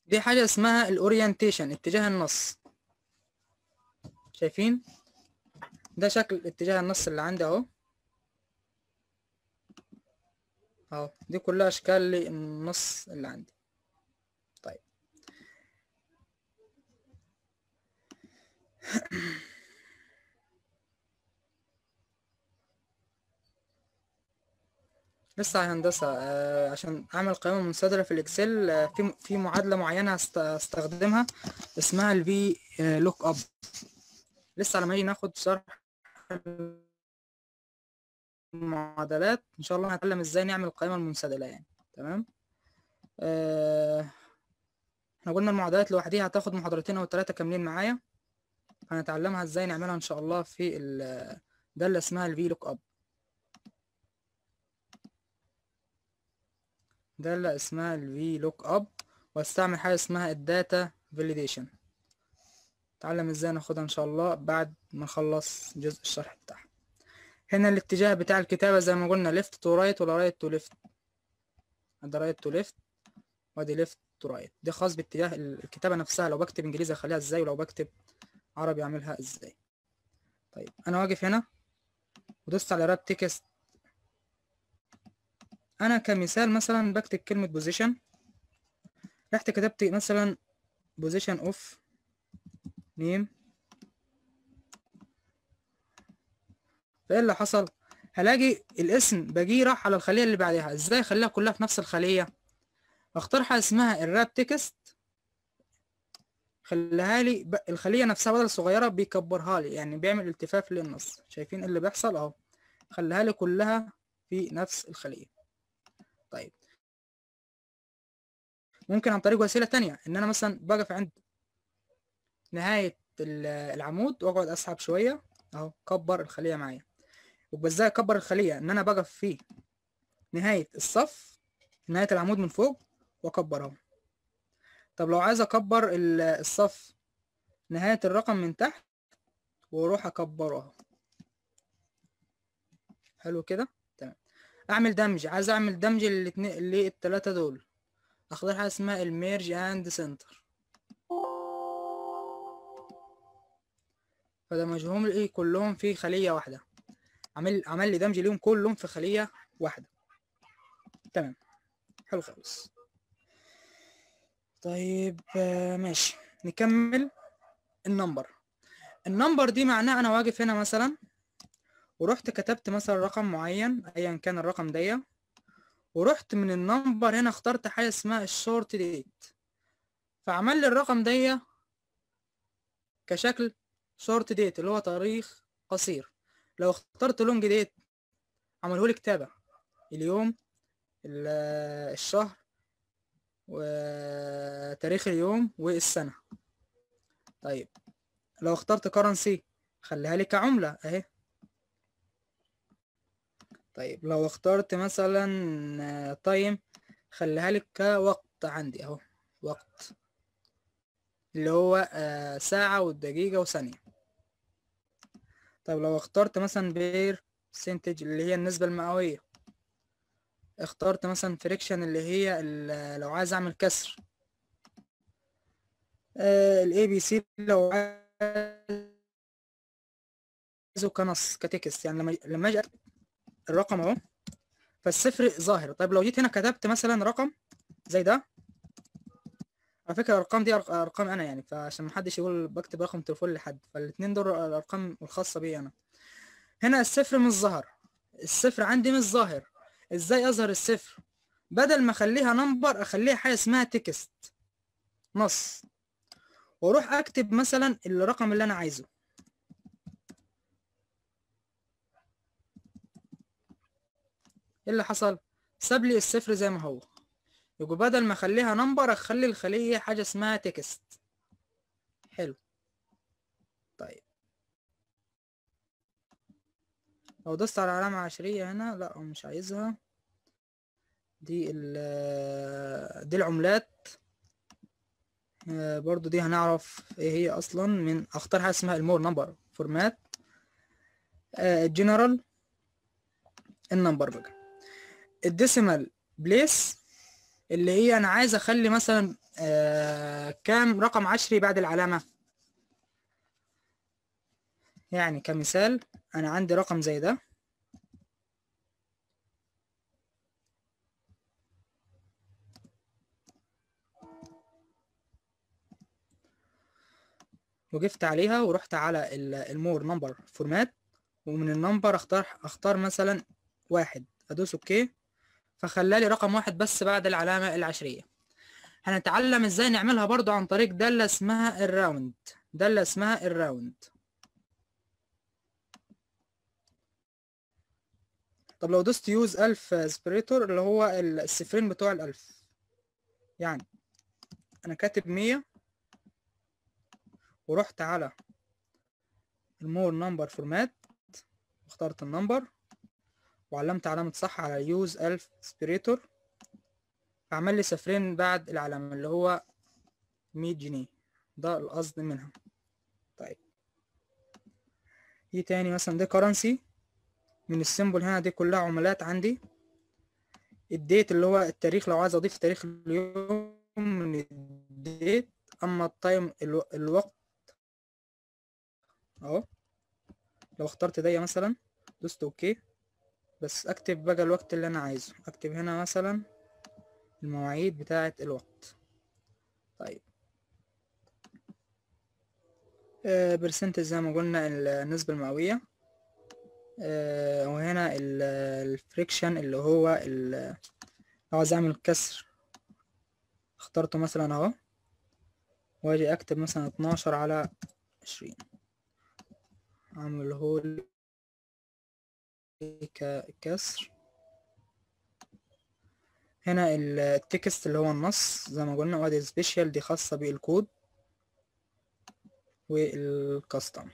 دي حاجة اسمها الأورينتيشن اتجاه النص شايفين ده شكل اتجاه النص اللي عندي اهو اهو دي كلها اشكال للنص اللي عندي [coughs] لسه يا هندسة آه، عشان أعمل قائمة منسدلة في الإكسل آه، في في معادلة معينة استخدمها هستخدمها اسمها الفي لوك أب لسه لما نيجي ناخد شرح المعادلات إن شاء الله هنتعلم إزاي نعمل القائمة المنسدلة يعني تمام آه، إحنا قلنا المعادلات لوحديها هتاخد محاضرتين أو تلاتة كاملين معايا هنتعلمها ازاي نعملها ان شاء الله في ده اللي اسمها الفي لوك اب ده اللي اسمها الفي لوك اب واستعمل حاجه اسمها الداتا فاليديشن نتعلم ازاي ناخدها ان شاء الله بعد ما نخلص جزء الشرح بتاعها هنا الاتجاه بتاع الكتابه زي ما قلنا ليفت تو رايت ولا رايت تو ليفت ده رايت تو ليفت وادي ليفت تو رايت ده خاص باتجاه الكتابه نفسها لو بكتب انجليزي اخليها ازاي ولو بكتب عربي اعملها ازاي طيب انا واقف هنا ودوست على راب تكست انا كمثال مثلا بكتب كلمه بوزيشن رحت كتبت مثلا بوزيشن اوف نيم فايه اللي حصل هلاقي الاسم بجي راح على الخليه اللي بعدها ازاي اخليها كلها في نفس الخليه اختار حاجه اسمها الراب تكست خليها لي ب... الخليه نفسها بدل صغيره بيكبرها لي يعني بيعمل التفاف للنص شايفين ايه اللي بيحصل اهو خليها لي كلها في نفس الخليه طيب ممكن عن طريق وسيله تانية ان انا مثلا بقف عند نهايه العمود واقعد اسحب شويه اهو كبر الخليه معايا وبالذات اكبر الخليه ان انا بقف في نهايه الصف نهايه العمود من فوق واكبرها طب لو عايز اكبر الصف نهاية الرقم من تحت واروح اكبره حلو كده تمام اعمل دمج عايز اعمل دمج للتلاتة دول اختار حاجة اسمها الميرج اند سنتر فدمجهم لي كلهم في خلية واحدة عمل عمل لي دمج ليهم كلهم في خلية واحدة تمام حلو خالص طيب آه، ماشي نكمل النمبر النمبر دي معناها انا واقف هنا مثلا ورحت كتبت مثلا رقم معين ايا كان الرقم ده ورحت من النمبر هنا اخترت حاجه اسمها الشورت ديت فعمل لي الرقم ده كشكل شورت ديت اللي هو تاريخ قصير لو اخترت لونج ديت عمله لي كتابه اليوم الشهر وتاريخ اليوم والسنة طيب لو اخترت كرنسي خليها لي كعملة اهي طيب لو اخترت مثلا تايم آه، خليها لي كوقت عندي اهو وقت اللي هو آه، ساعة والدقيقة وثانية طيب لو اخترت مثلا بير سنتج اللي هي النسبة المئوية اخترت مثلا فريكشن اللي هي لو عايز اعمل كسر الاي بي سي لو عايزه كنص كتكست يعني لما لما اجي الرقم اهو فالصفر ظاهر طيب لو جيت هنا كتبت مثلا رقم زي ده على فكره الارقام دي ارقام انا يعني فعشان محدش يقول بكتب رقم تليفون لحد فالاثنين دول الارقام الخاصه بي انا هنا الصفر مش ظاهر الصفر عندي مش ظاهر ازاي اظهر الصفر بدل ما اخليها نمبر اخليها حاجه اسمها تكست نص واروح اكتب مثلا الرقم اللي انا عايزه ايه اللي حصل ساب لي الصفر زي ما هو يبقى بدل ما اخليها نمبر اخلي الخليه حاجه اسمها تكست حلو لو دوست على علامة عشرية هنا لا مش عايزها دي ال [hesitation] دي العملات آه، برضو دي هنعرف ايه هي اصلا من اختار حاجة اسمها المور نمبر فورمات آه، الجنرال النمبر بقى الديسيمال بليس اللي هي انا عايز اخلي مثلا آه، كام رقم عشري بعد العلامة يعني كمثال أنا عندي رقم زي ده وقفت عليها ورحت على المور نمبر فورمات ومن النمبر اختار اختار مثلا واحد ادوس اوكي فخلالي رقم واحد بس بعد العلامة العشرية هنتعلم ازاي نعملها برضو عن طريق دالة اسمها الراوند دالة اسمها الراوند طب لو دوست يوز الف سبريتور اللي هو الصفرين بتوع الالف يعني انا كاتب 100 ورحت على المور نمبر فورمات واخترت النمبر وعلمت علامة صح على يوز الف سبريتور عمل لي صفرين بعد العلامة اللي هو 100 جنيه ده القصد منها طيب ايه تاني مثلا دي كرنسي من السيمبل هنا دي كلها عملات عندي الديت اللي هو التاريخ لو عايز اضيف تاريخ اليوم من الديت اما التايم الو... الوقت اهو لو اخترت دي مثلا دوست اوكي بس اكتب بقى الوقت اللي انا عايزه اكتب هنا مثلا المواعيد بتاعة الوقت طيب برسنت آه، زي ما قلنا النسبة المئوية آه، وهنا الفريكشن اللي هو لو عايز اعمل كسر اخترته مثلا اهو واجي اكتب مثلا اتناشر على عشرين اعمل هول كسر هنا التكست اللي هو النص زي ما قلنا وادي سبيشال دي خاصة بالكود والكاستم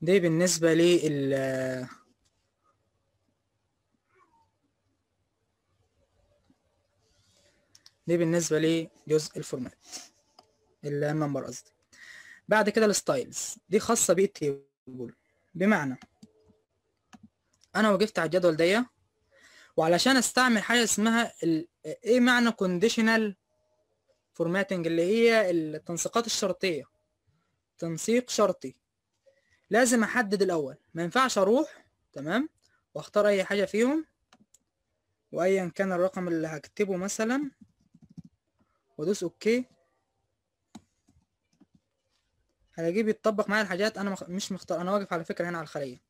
دي بالنسبة لل دي بالنسبة لجزء الفورمات النمبر قصدي بعد كده الستايلز دي خاصة بالتيبل بمعنى انا وقفت على الجدول دي وعلشان استعمل حاجة اسمها ال... ايه معنى كونديشنال فورماتنج اللي هي التنسيقات الشرطية تنسيق شرطي لازم احدد الاول ما ينفعش اروح تمام واختار اي حاجه فيهم وايا كان الرقم اللي هكتبه مثلا وادوس اوكي هلاقيه بيتطبق معايا الحاجات انا مش مختار انا واقف على فكره هنا على الخليه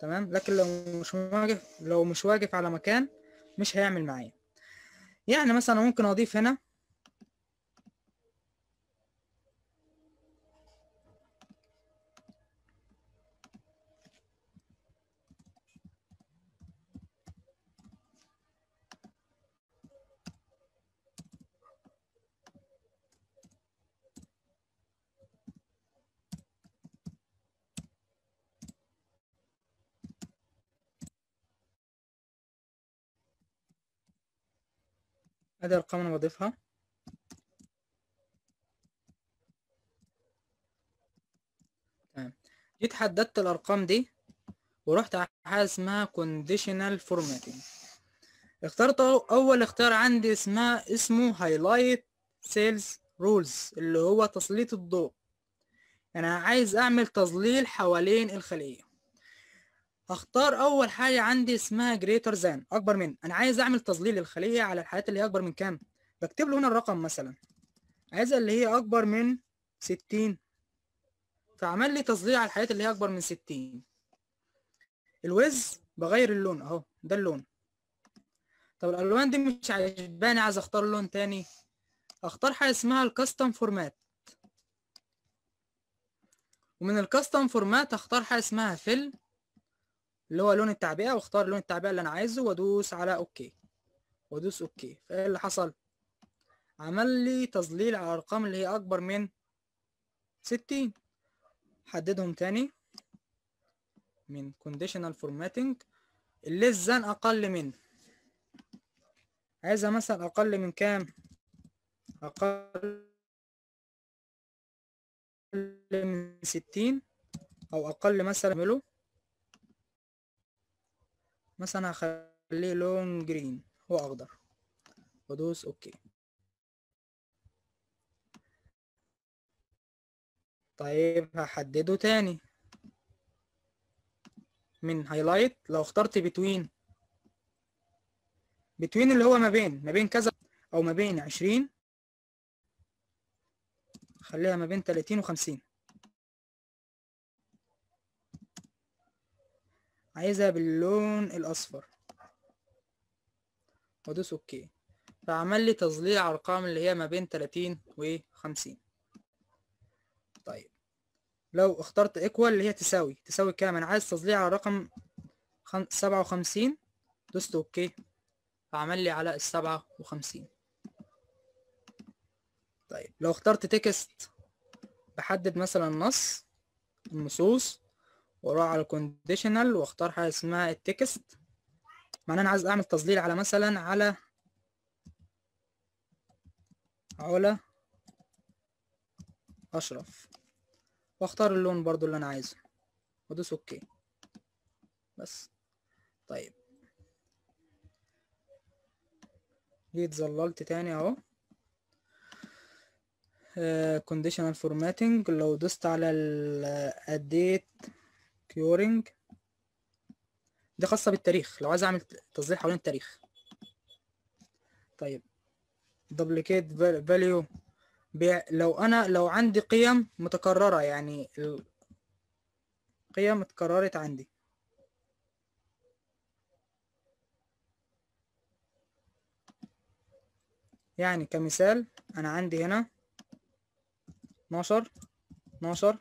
تمام لكن لو مش واقف لو مش واقف على مكان مش هيعمل معايا يعني مثلا ممكن اضيف هنا ادي الأرقام انا بضيفها تمام جيت حددت الارقام دي ورحت على حاجه اسمها conditional formatting اخترت اول اختيار عندي اسمها اسمه highlight sales rules اللي هو تسليط الضوء انا يعني عايز اعمل تظليل حوالين الخليه هختار اول حاجه عندي اسمها جريتر زان اكبر من انا عايز اعمل تظليل للخليه على الحالات اللي هي اكبر من كام بكتب له هنا الرقم مثلا عايزها اللي هي اكبر من 60 فعمل لي تظليل على الحالات اللي هي اكبر من 60 الويز بغير اللون اهو ده اللون طب الالوان دي مش عجباني عايز اختار لون تاني اختار حاجه اسمها الكاستم فورمات ومن الكاستم فورمات اختار حاجه اسمها فيل اللي هو لون التعبئه واختار لون التعبئه اللي انا عايزه وادوس على اوكي وادوس اوكي فايه اللي حصل عمل لي تظليل على الارقام اللي هي اكبر من 60 حددهم تاني من conditional formatting اللي الزن اقل من عايزها مثلا اقل من كام اقل من 60 او اقل مثلا اعمله مثلا هخليه لون جرين هو اخضر وادوس اوكي طيب هحدده تاني من هايلايت لو اخترت بتوين بتوين اللي هو ما بين ما بين كذا او ما بين عشرين خليها ما بين تلاتين وخمسين عايزها باللون الاصفر وادوس اوكي فعمل لي تظليل على الارقام اللي هي ما بين 30 و 50 طيب لو اخترت ايكوال اللي هي تساوي تساوي كام انا عايز تظليل على رقم 57 دوست اوكي فعمل لي على ال 57 طيب لو اخترت تكست بحدد مثلا النص النصوص واروح على الكونديشنال واختار حاجه اسمها التكست معناه انا عايز اعمل تظليل على مثلا على علا اشرف واختار اللون برضو اللي انا عايزه وادوس اوكي بس طيب جيت ظللت تاني اهو كونديشنال آه، فورماتنج لو دوست على الاديت آه، كيورنج دي خاصة بالتاريخ لو عايز اعمل تصدير حوالين التاريخ طيب دوبليكيت فاليو بيع لو انا لو عندي قيم متكررة يعني قيم اتكررت عندي يعني كمثال انا عندي هنا 12 12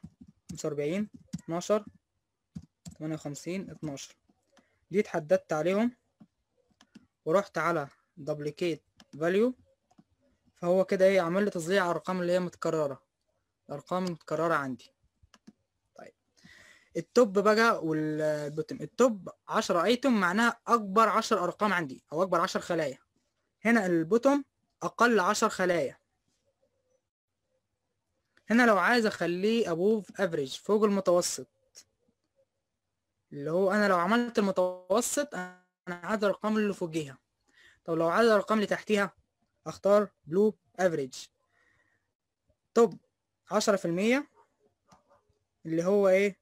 45 12 تمانية وخمسين اتناشر دي اتحددت عليهم ورحت على دوبليكيت فاليو فهو كده ايه عمل لي تظهير على الارقام اللي هي متكرره الارقام المتكرره عندي طيب التوب بقى والبوتم التوب 10 ايتم معناها اكبر 10 ارقام عندي او اكبر 10 خلايا هنا البوتم اقل 10 خلايا هنا لو عايز اخليه ابوف افريج فوق المتوسط اللي هو انا لو عملت المتوسط انا عدد الارقام اللي فوقيها طب لو عدد الارقام اللي تحتيها اختار بلو افريج طب 10% اللي هو ايه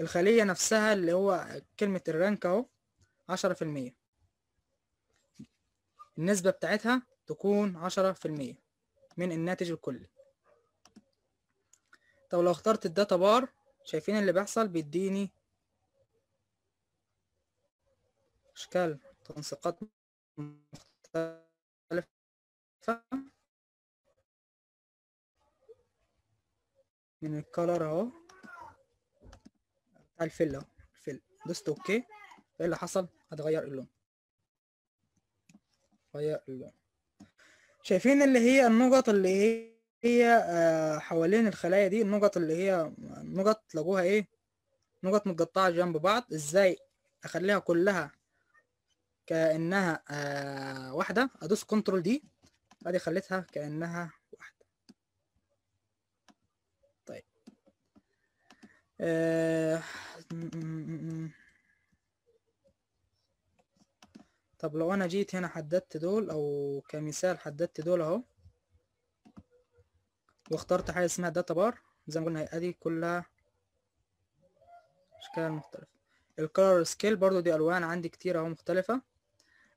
الخلية نفسها اللي هو كلمة الرانك اهو 10% النسبة بتاعتها تكون 10% من الناتج الكلي طب لو اخترت الداتا بار شايفين اللي بيحصل بيديني أشكال تنسيقات مختلفة من الكالر اهو بتاع الفل اهو الفل دوست اوكي ايه اللي حصل هتغير اللون غير اللون شايفين اللي هي النقط اللي هي هي آه، حوالين الخلايا دي النقط اللي هي نقط لقوها ايه نقط متقطعه جنب بعض ازاي اخليها كلها كانها آه واحده ادوس كنترول دي ادي خليتها كانها واحده طيب آه طب لو انا جيت هنا حددت دول او كمثال حددت دول اهو واخترت حاجه اسمها داتا بار زي ما قلنا ادي كلها اشكال مختلفه الكلر سكيل برضو دي الوان عندي كتير اهو مختلفه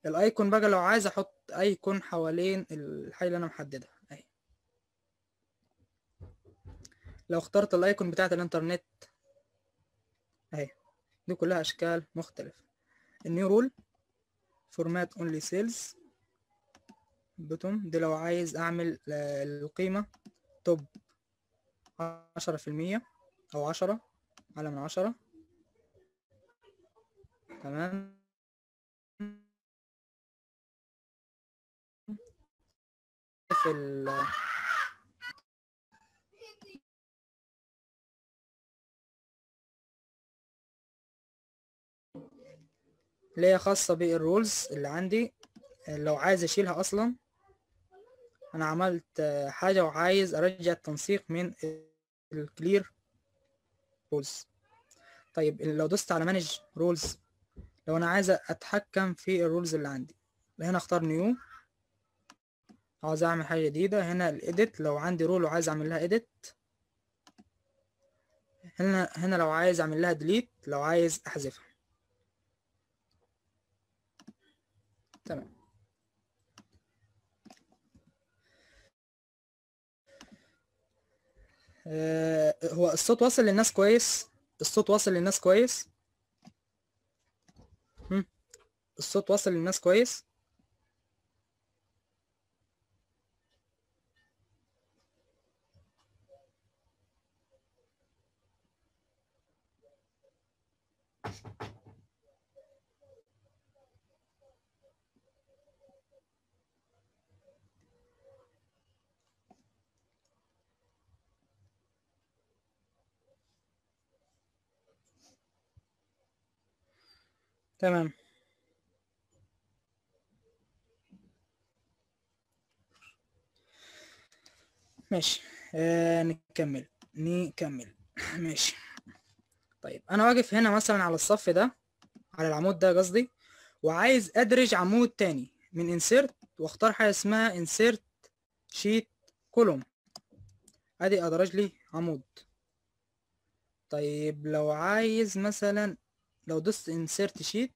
الايكون بقى لو عايز احط ايكون حوالين الحاجه اللي انا محددها اهي لو اخترت الايكون بتاعه الانترنت اهي دي كلها اشكال مختلفه النيو رول فورمات اونلي سيلز بوتوم دي لو عايز اعمل آه، القيمه توب عشرة في المية او عشرة على من عشرة تمام في ال اللي هي خاصة بالرولز اللي عندي لو عايز اشيلها اصلا انا عملت حاجة وعايز ارجع التنسيق من الكلير رولز طيب لو دوست على مانج رولز لو انا عايز اتحكم في الرولز اللي عندي هنا اختار نيو عاوز اعمل حاجه جديده هنا الايديت لو عندي رول وعايز اعمل لها ايديت هنا هنا لو عايز اعمل لها ديليت لو عايز احذفها تمام آه، هو الصوت واصل للناس كويس الصوت واصل للناس كويس الصوت واصل للناس كويس تمام ماشي آه نكمل نكمل ماشي طيب انا واقف هنا مثلا على الصف ده على العمود ده قصدي وعايز ادرج عمود تاني من انسيرت واختار حاجه اسمها انسيرت شيت كولوم ادي ادرج لي عمود طيب لو عايز مثلا لو دوست انسيرت شيت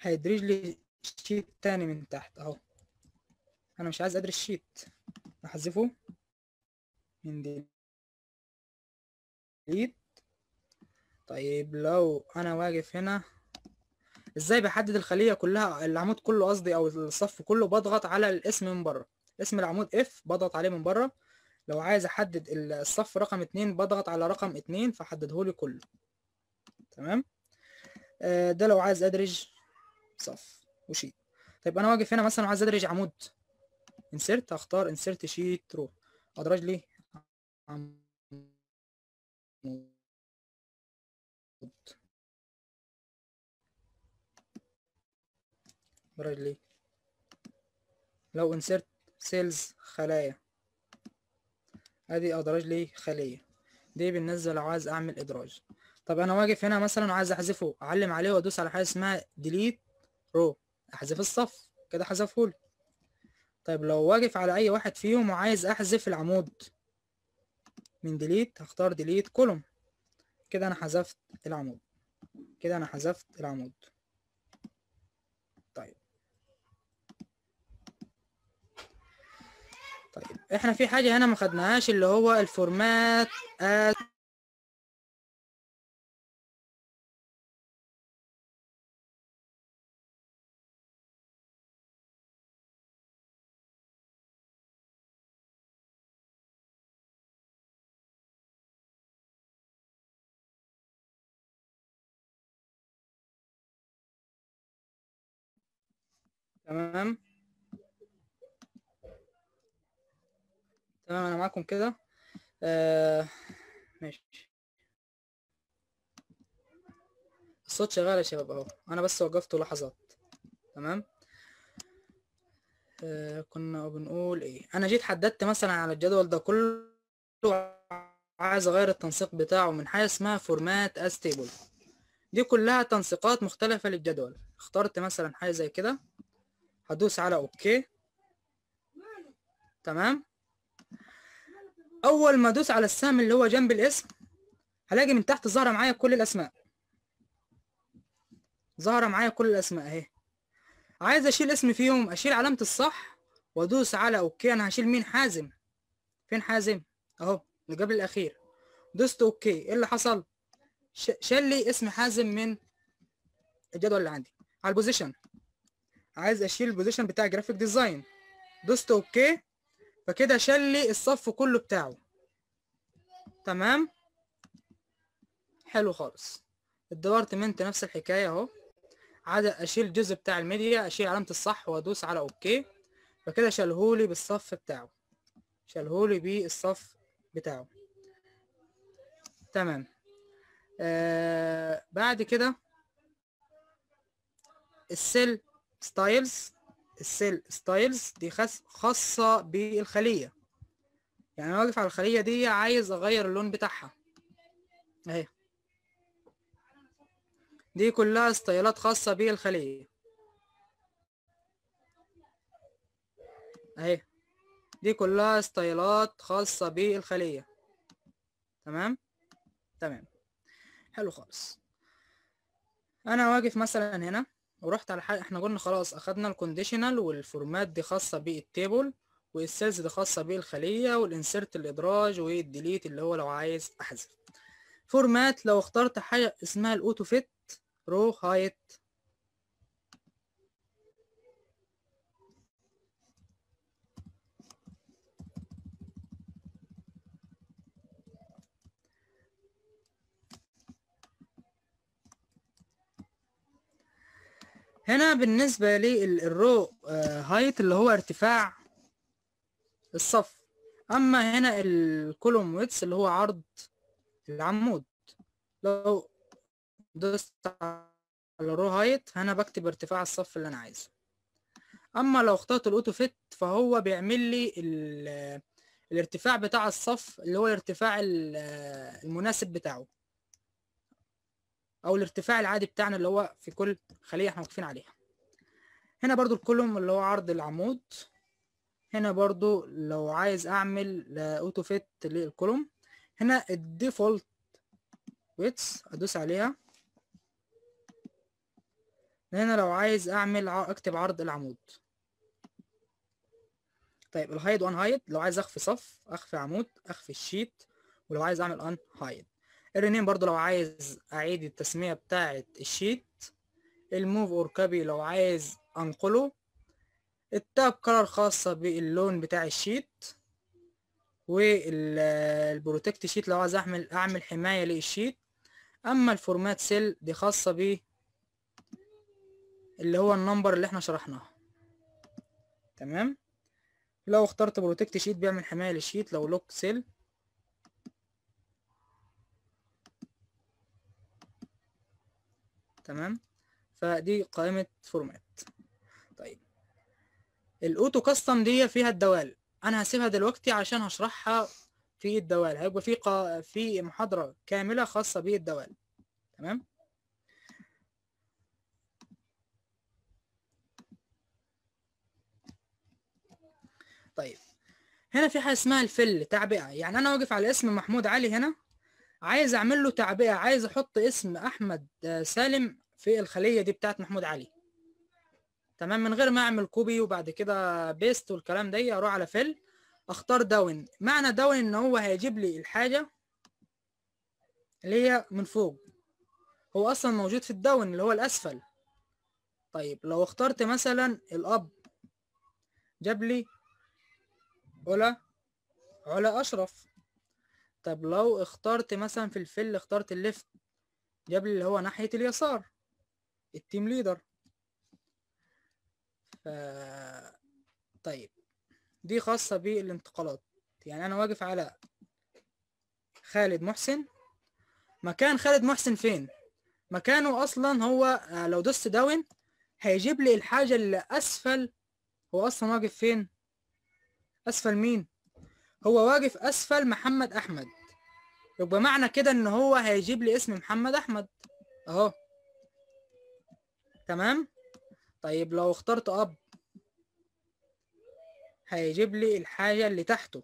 هيدرج لي شيت تاني من تحت اهو انا مش عايز ادرج شيت احذفه من دي طيب لو انا واقف هنا ازاي بحدد الخليه كلها العمود كله قصدي او الصف كله بضغط على الاسم من بره اسم العمود اف بضغط عليه من بره لو عايز احدد الصف رقم اتنين بضغط على رقم اتنين فحدده لي كله تمام آه ده لو عايز ادرج صف وشيت طيب انا واقف هنا مثلا وعايز ادرج عمود انسرت هختار انسرت شيت رو ادرج لي عمود برادلي لو انسرت سيلز خلايا ادي ادراج لي خلية دي بالنسبة لو عايز اعمل ادراج طب انا واقف هنا مثلا وعايز احذفه اعلم عليه وادوس على حاجة اسمها ديليت رو احذف الصف كده حذفهولي طيب لو واقف على اي واحد فيهم وعايز احذف العمود من ديليت هختار ديليت كولوم كده انا حذفت العمود كده انا حذفت العمود طيب احنا في حاجة هنا ما خدناهاش اللي هو الفورمات as تمام تمام انا معاكم كده آه ماشي الصوت شغال يا شباب اهو انا بس وقفته لحظات تمام آه كنا بنقول ايه انا جيت حددت مثلا على الجدول ده كله عايز اغير التنسيق بتاعه من حاجه اسمها فورمات از تيبل دي كلها تنسيقات مختلفه للجدول اخترت مثلا حاجه زي كده هدوس على اوكي تمام اول ما ادوس على السهم اللي هو جنب الاسم هلاقي من تحت ظاهره معايا كل الاسماء ظاهره معايا كل الاسماء اهي عايز اشيل اسم فيهم اشيل علامه الصح وادوس على اوكي انا هشيل مين حازم فين حازم اهو اللي قبل الاخير دوست اوكي ايه اللي حصل شال لي اسم حازم من الجدول اللي عندي على البوزيشن عايز اشيل البوزيشن بتاع جرافيك ديزاين دوست اوكي فكده شال لي الصف كله بتاعه تمام حلو خالص الديبارتمنت نفس الحكايه اهو عدد اشيل الجزء بتاع الميديا اشيل علامه الصح وادوس على اوكي فكده شالهولي بالصف بتاعه شالهولي بالصف بتاعه تمام آه بعد كده السيل ستايلز السيل ستايلز دي خاصة بالخلية يعني انا واقف على الخلية دي عايز اغير اللون بتاعها اهي دي كلها ستايلات خاصة بالخلية اهي دي كلها ستايلات خاصة بالخلية تمام تمام حلو خالص انا واقف مثلا هنا ورحت على حاجة احنا قلنا خلاص اخدنا الكونديشنال والفورمات دي خاصة بالتيبل والسيلز دي خاصة بالخلية والانسرت الادراج والديليت اللي هو لو عايز احذف فورمات لو اخترت حاجة اسمها الاوتو فيت رو هايت هنا بالنسبة للرو هايت آه، اللي هو ارتفاع الصف اما هنا الكولوم ويتس اللي هو عرض العمود لو دوست على رو هايت هنا بكتب ارتفاع الصف اللي انا عايزه اما لو اخترت الاوتو فيت فهو بيعمل لي الارتفاع بتاع الصف اللي هو الارتفاع المناسب بتاعه او الارتفاع العادي بتاعنا اللي هو في كل خليه احنا واقفين عليها هنا برضو الكولوم اللي هو عرض العمود هنا برضو لو عايز اعمل اوتو فيت للكولوم هنا الديفولت ويتس ادوس عليها هنا لو عايز اعمل اكتب عرض العمود طيب الهايد وان هايد لو عايز اخفي صف اخفي عمود اخفي الشيت ولو عايز اعمل ان هايد الرنين برضو لو عايز اعيد التسمية بتاعة الشيت الموف اور كابي لو عايز انقله التاب كلر خاصة باللون بتاع الشيت والبروتكت شيت لو عايز اعمل اعمل حماية للشيت اما الفورمات سيل دي خاصة ب اللي هو النمبر اللي احنا شرحناه تمام لو اخترت بروتكت شيت بيعمل حماية للشيت لو لوك سيل تمام فدي قائمه فورمات طيب الاوتو كاستم دي فيها الدوال انا هسيبها دلوقتي عشان هشرحها في الدوال هيبقى في قا... في محاضره كامله خاصه بالدوال تمام طيب هنا في حاجه اسمها الفل تعبئه يعني انا واقف على اسم محمود علي هنا عايز اعمل له تعبئه عايز احط اسم احمد آه، سالم في الخليه دي بتاعت محمود علي تمام من غير ما اعمل كوبي وبعد كده بيست والكلام ده اروح على فيل اختار داون معنى داون ان هو هيجيب لي الحاجه اللي هي من فوق هو اصلا موجود في الداون اللي هو الاسفل طيب لو اخترت مثلا الاب جاب لي علا علا اشرف طب لو اخترت مثلا في الفل اخترت الليفت جاب لي اللي هو ناحية اليسار التيم ليدر ف... طيب دي خاصة بالانتقالات يعني أنا واقف على خالد محسن مكان خالد محسن فين مكانه أصلا هو آه، لو دوست داون هيجيب لي الحاجة اللي أسفل هو أصلا واقف فين أسفل مين هو واقف اسفل محمد احمد يبقى معنى كده ان هو هيجيب لي اسم محمد احمد اهو تمام طيب لو اخترت اب هيجيب لي الحاجة اللي تحته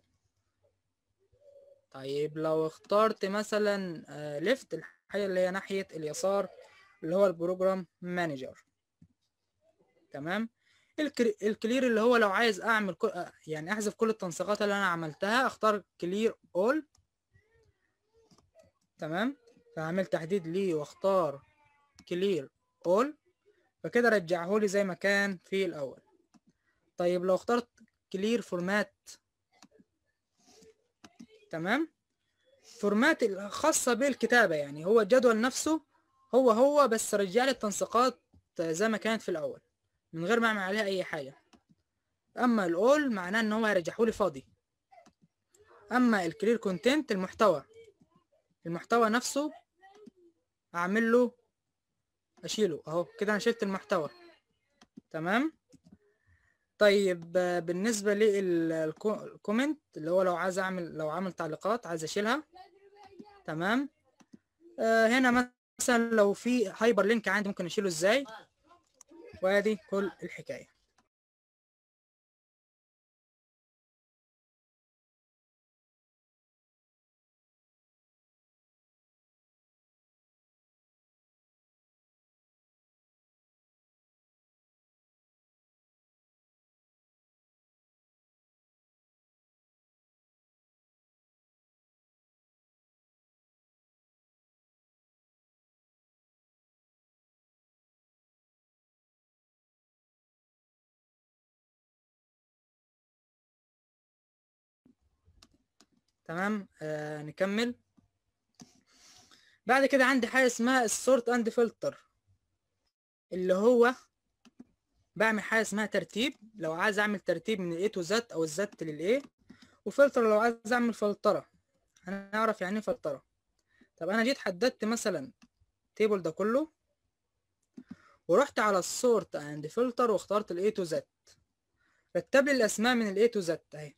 طيب لو اخترت مثلا آه، ليفت الحاجة اللي هي ناحية اليسار اللي هو البروجرام مانجر تمام الكلير اللي هو لو عايز اعمل كل يعني احذف كل التنسيقات اللي انا عملتها اختار كلير اول تمام فهعمل تحديد ليه واختار كلير اول فكده رجعه لي زي ما كان في الاول طيب لو اخترت كلير فورمات تمام فورمات الخاصة بالكتابة يعني هو الجدول نفسه هو هو بس رجع لي التنسيقات زي ما كانت في الأول من غير ما اعمل عليها اي حاجه اما الاول معناه ان هو هيرجحه لي فاضي اما الكلير كونتنت المحتوى المحتوى نفسه اعمل له اشيله اهو كده انا شلت المحتوى تمام طيب بالنسبه للكومنت اللي هو لو عايز اعمل لو عامل تعليقات عايز اشيلها تمام آه، هنا مثلا لو في هايبر لينك عندي ممكن اشيله ازاي وهذه كل الحكايه تمام آه نكمل بعد كده عندي حاجه اسمها السورت اند فلتر اللي هو بعمل حاجه اسمها ترتيب لو عايز اعمل ترتيب من الاي تو زت او الزت للاي وفلتر لو عايز اعمل فلتره هنعرف يعني ايه فلتره طب انا جيت حددت مثلا تيبل ده كله ورحت على السورت اند فلتر واخترت الاي تو زت رتب لي الاسماء من الاي تو زت اهي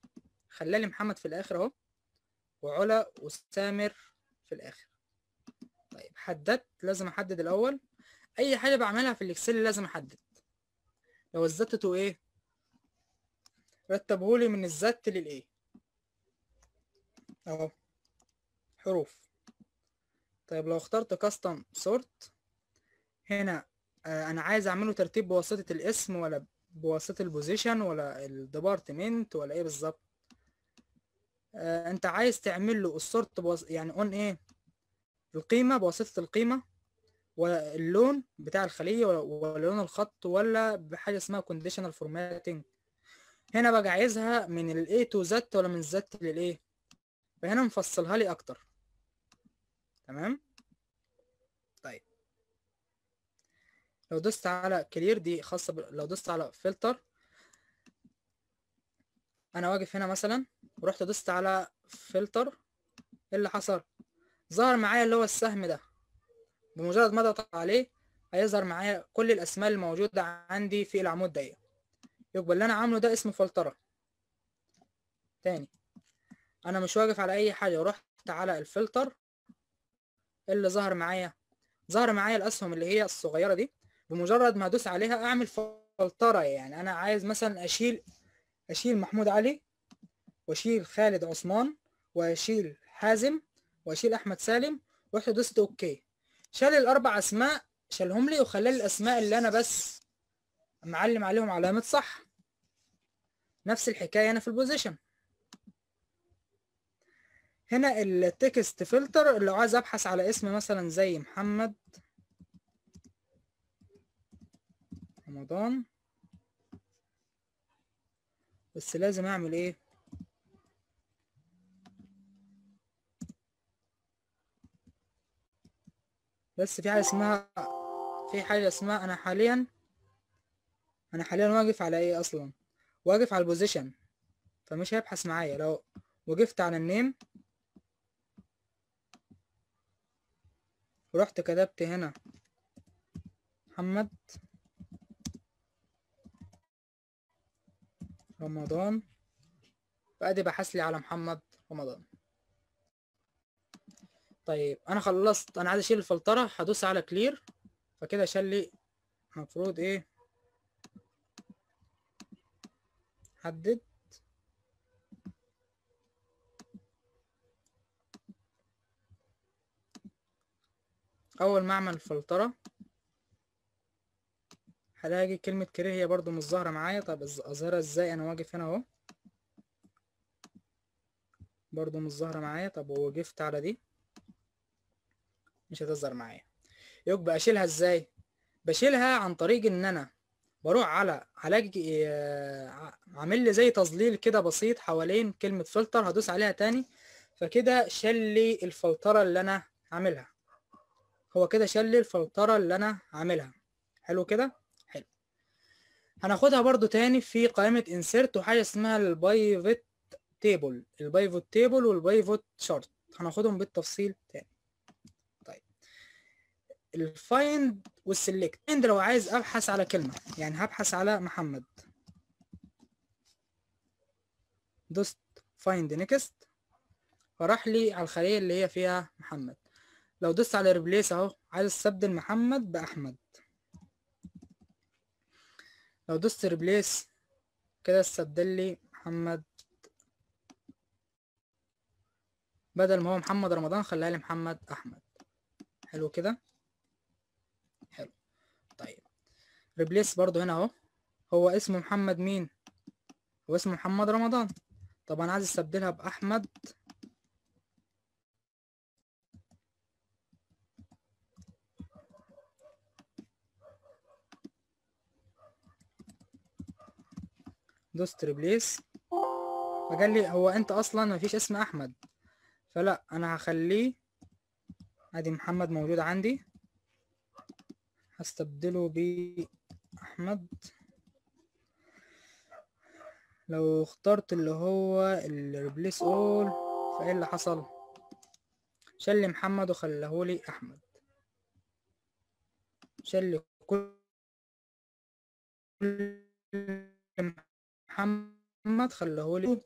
خلالي محمد في الاخر اهو وعلا وسامر في الاخر طيب حددت لازم احدد الاول اي حاجه بعملها في الاكسل لازم احدد لو الزت تو ايه رتبهولي من الزت للايه اهو حروف طيب لو اخترت كاستم سورت هنا آه انا عايز اعمله ترتيب بواسطه الاسم ولا بواسطه البوزيشن ولا الديبارتمنت ولا ايه بالظبط آه، انت عايز تعمل له السورت بوص... يعني اون ايه القيمه بواسطه القيمه واللون بتاع الخليه ولون الخط ولا بحاجه اسمها كونديشنال فورماتنج هنا بقى عايزها من الاي تو زت ولا من زت للايه فهنا مفصلها لي اكتر تمام طيب لو دوست على كلير دي خاصه ب... لو دوست على فلتر انا واقف هنا مثلا ورحت دوست على فلتر ايه اللي حصل ظهر معايا اللي هو السهم ده بمجرد ما اضغط عليه هيظهر معايا كل الاسماء الموجوده عندي في العمود ده يبقى اللي انا عامله ده اسمه فلتره تاني انا مش واقف على اي حاجه ورحت على الفلتر اللي ظهر معايا ظهر معايا الاسهم اللي هي الصغيره دي بمجرد ما ادوس عليها اعمل فلتره يعني انا عايز مثلا اشيل اشيل محمود علي واشيل خالد عثمان واشيل حازم واشيل احمد سالم واحط دوست اوكي شال الاربع اسماء شالهم لي وخلى لي الاسماء اللي انا بس معلم عليهم علامه صح نفس الحكايه هنا في البوزيشن هنا التكست فلتر لو عايز ابحث على اسم مثلا زي محمد رمضان بس لازم اعمل ايه بس في حاجة اسمها في حاجة اسمها انا حاليا انا حاليا واقف على ايه اصلا واقف على البوزيشن فمش هيبحث معايا لو وقفت على النيم ورحت كتبت هنا محمد رمضان فادي بحث لي على محمد رمضان طيب انا خلصت انا عايز اشيل الفلتره هدوس على كلير فكده شال لي المفروض ايه حدد اول ما اعمل فلتره هلاقي كلمه كريهية هي برضو مش ظاهره معايا طب اظهرها ازاي انا واقف هنا اهو برضو مش ظاهره معايا طب ووقفت على دي مش هتظهر معايا يبقى اشيلها ازاي بشيلها عن طريق ان انا بروح على علاج آه، عامل لي زي تظليل كده بسيط حوالين كلمة فلتر هدوس عليها تاني فكده شال لي الفلترة اللي انا عاملها هو كده شال لي الفلترة اللي انا عاملها حلو كده حلو هناخدها برضو تاني في قائمة انسيرت وحاجة اسمها البايفوت تيبل البايفوت تيبل والبايفوت شارت هناخدهم بالتفصيل تاني الفايند والسلكت فايند لو عايز ابحث على كلمه يعني هبحث على محمد دوست فايند نيكست فراح لي على الخليه اللي هي فيها محمد لو دوست على ريبليس اهو عايز استبدل محمد باحمد لو دوست ريبليس كده استبدل لي محمد بدل ما هو محمد رمضان خليها لي محمد احمد حلو كده ريبليس برضو هنا اهو هو اسمه محمد مين هو اسمه محمد رمضان طب انا عايز استبدلها باحمد دوست ريبليس فقال لي هو انت اصلا مفيش اسم احمد فلا انا هخليه ادي محمد موجود عندي هستبدله ب احمد لو اخترت اللي هو الريبليس اول فايه اللي حصل شل محمد وخلاه لي احمد شل كل محمد خلاه لي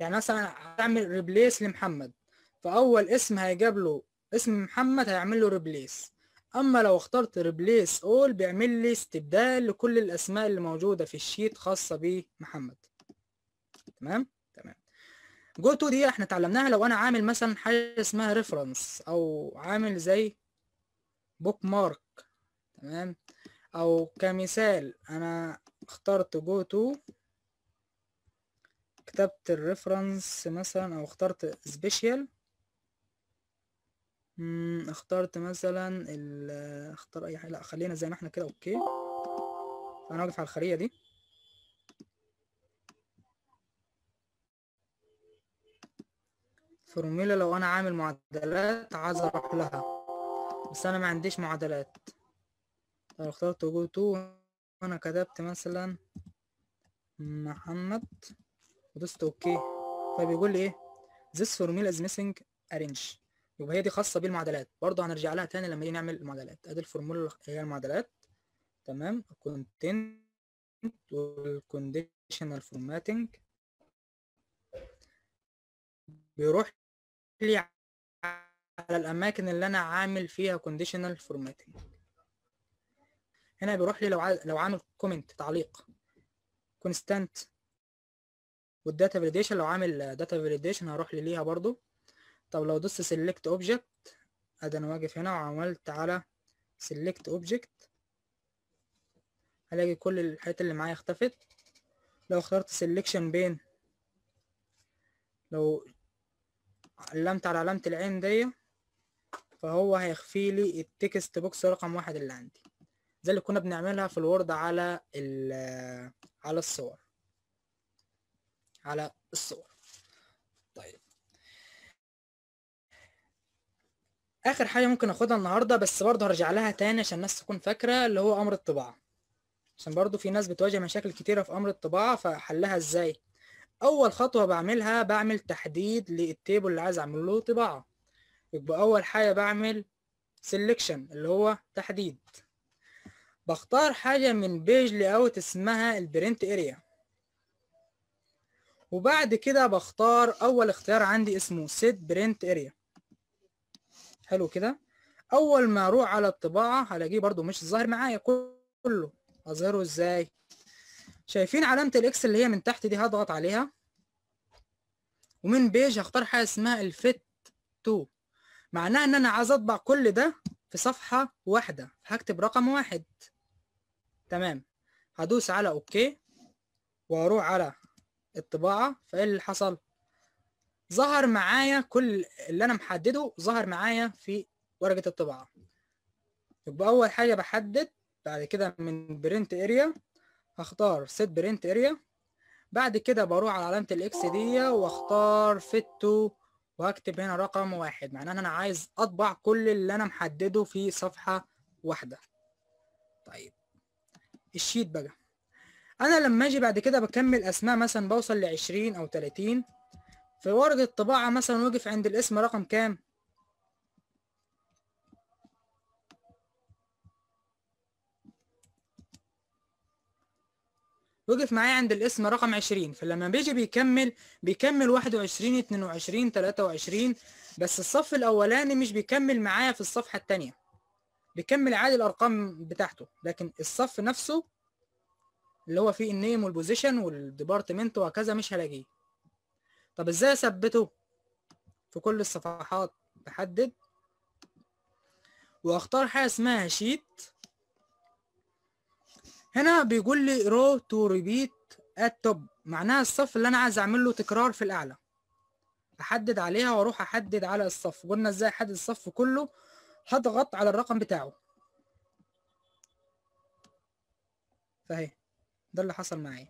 يعني مثلا اعمل ريبليس لمحمد فاول اسم هيجاب له اسم محمد هيعمل له ريبليس اما لو اخترت replace all بيعمل لي استبدال لكل الاسماء اللي موجودة في الشيت خاصة بمحمد تمام تمام جو تو دي احنا اتعلمناها لو انا عامل مثلا حاجة اسمها ريفرنس او عامل زي بوك مارك تمام او كمثال انا اخترت جو تو كتبت الريفرنس مثلا او اخترت سبيشال اخترت مثلا ال اختار اي حاجه لا خلينا زي ما احنا كده اوكي انا واقف على الخليه دي فورميلا لو انا عامل معادلات عايز اروح لها بس انا ما عنديش معادلات لو اخترت جو تو وانا كتبت مثلا محمد ودوست اوكي فبيقول طيب لي ايه this formula is missing arrange يبقى هي دي خاصه بالمعادلات برضه هنرجع لها تاني لما نيجي نعمل المعادلات ادي الفورمولا هي المعادلات تمام الكونتنت والكونديشنال فورماتنج بيروح لي على الاماكن اللي انا عامل فيها كونديشنال فورماتنج هنا بيروح لي لو ع... لو عامل كومنت تعليق كونستانت والداتا فاليديشن لو عامل داتا فاليديشن هروح لي ليها برضه طب لو دوست سيلكت اوبجكت ادي انا واقف هنا وعملت على سيلكت اوبجكت هلاقي كل الحاجات اللي معايا اختفت لو اخترت سيلكشن بين لو علمت على علامة العين دي فهو هيخفي لي التكست بوكس رقم واحد اللي عندي زي اللي كنا بنعملها في الوورد على على الصور على الصور اخر حاجه ممكن اخدها النهارده بس برضه هرجع لها تاني عشان الناس تكون فاكره اللي هو امر الطباعه عشان برضه في ناس بتواجه مشاكل كتيره في امر الطباعه فحلها ازاي اول خطوه بعملها بعمل تحديد للتيبل اللي عايز اعمل له طباعه يبقى اول حاجه بعمل سيلكشن اللي هو تحديد بختار حاجه من بيج لاوت اسمها البرنت اريا وبعد كده بختار اول اختيار عندي اسمه سيت برنت اريا حلو كده اول ما اروح على الطباعه هلاقيه برده مش ظاهر معايا كله اظهره ازاي شايفين علامه الاكس اللي هي من تحت دي هضغط عليها ومن بيج هختار حاجه اسمها الفت تو معناها ان انا عايز اطبع كل ده في صفحه واحده هكتب رقم واحد تمام هدوس على اوكي واروح على الطباعه فايه اللي حصل ظهر معايا كل اللي انا محدده ظهر معايا في ورقه الطباعه يبقى اول حاجه بحدد بعد كده من برنت اريا هختار سيت برنت اريا بعد كده بروح على علامه الاكس دي واختار فيتو واكتب وهكتب هنا رقم واحد معناه ان انا عايز اطبع كل اللي انا محدده في صفحه واحده طيب الشيت بقى انا لما اجي بعد كده بكمل اسماء مثلا بوصل لعشرين او تلاتين في ورقة الطباعة مثلا وقف عند الاسم رقم كام؟ وقف معايا عند الاسم رقم عشرين فلما بيجي بيكمل بيكمل واحد وعشرين اتنين وعشرين تلاتة وعشرين بس الصف الاولاني مش بيكمل معايا في الصفحه التانية بيكمل عادي الارقام بتاعته لكن الصف نفسه اللي هو فيه النيم والبوزيشن والديبارتمنت وهكذا مش هلاقيه طب ازاي اثبته في كل الصفحات بحدد واختار حاجه اسمها شيت هنا بيقول لي رو تو ريبيت ات توب معناها الصف اللي انا عايز اعمل له تكرار في الاعلى احدد عليها واروح احدد على الصف قلنا ازاي احدد الصف كله هضغط على الرقم بتاعه فاهي ده اللي حصل معايا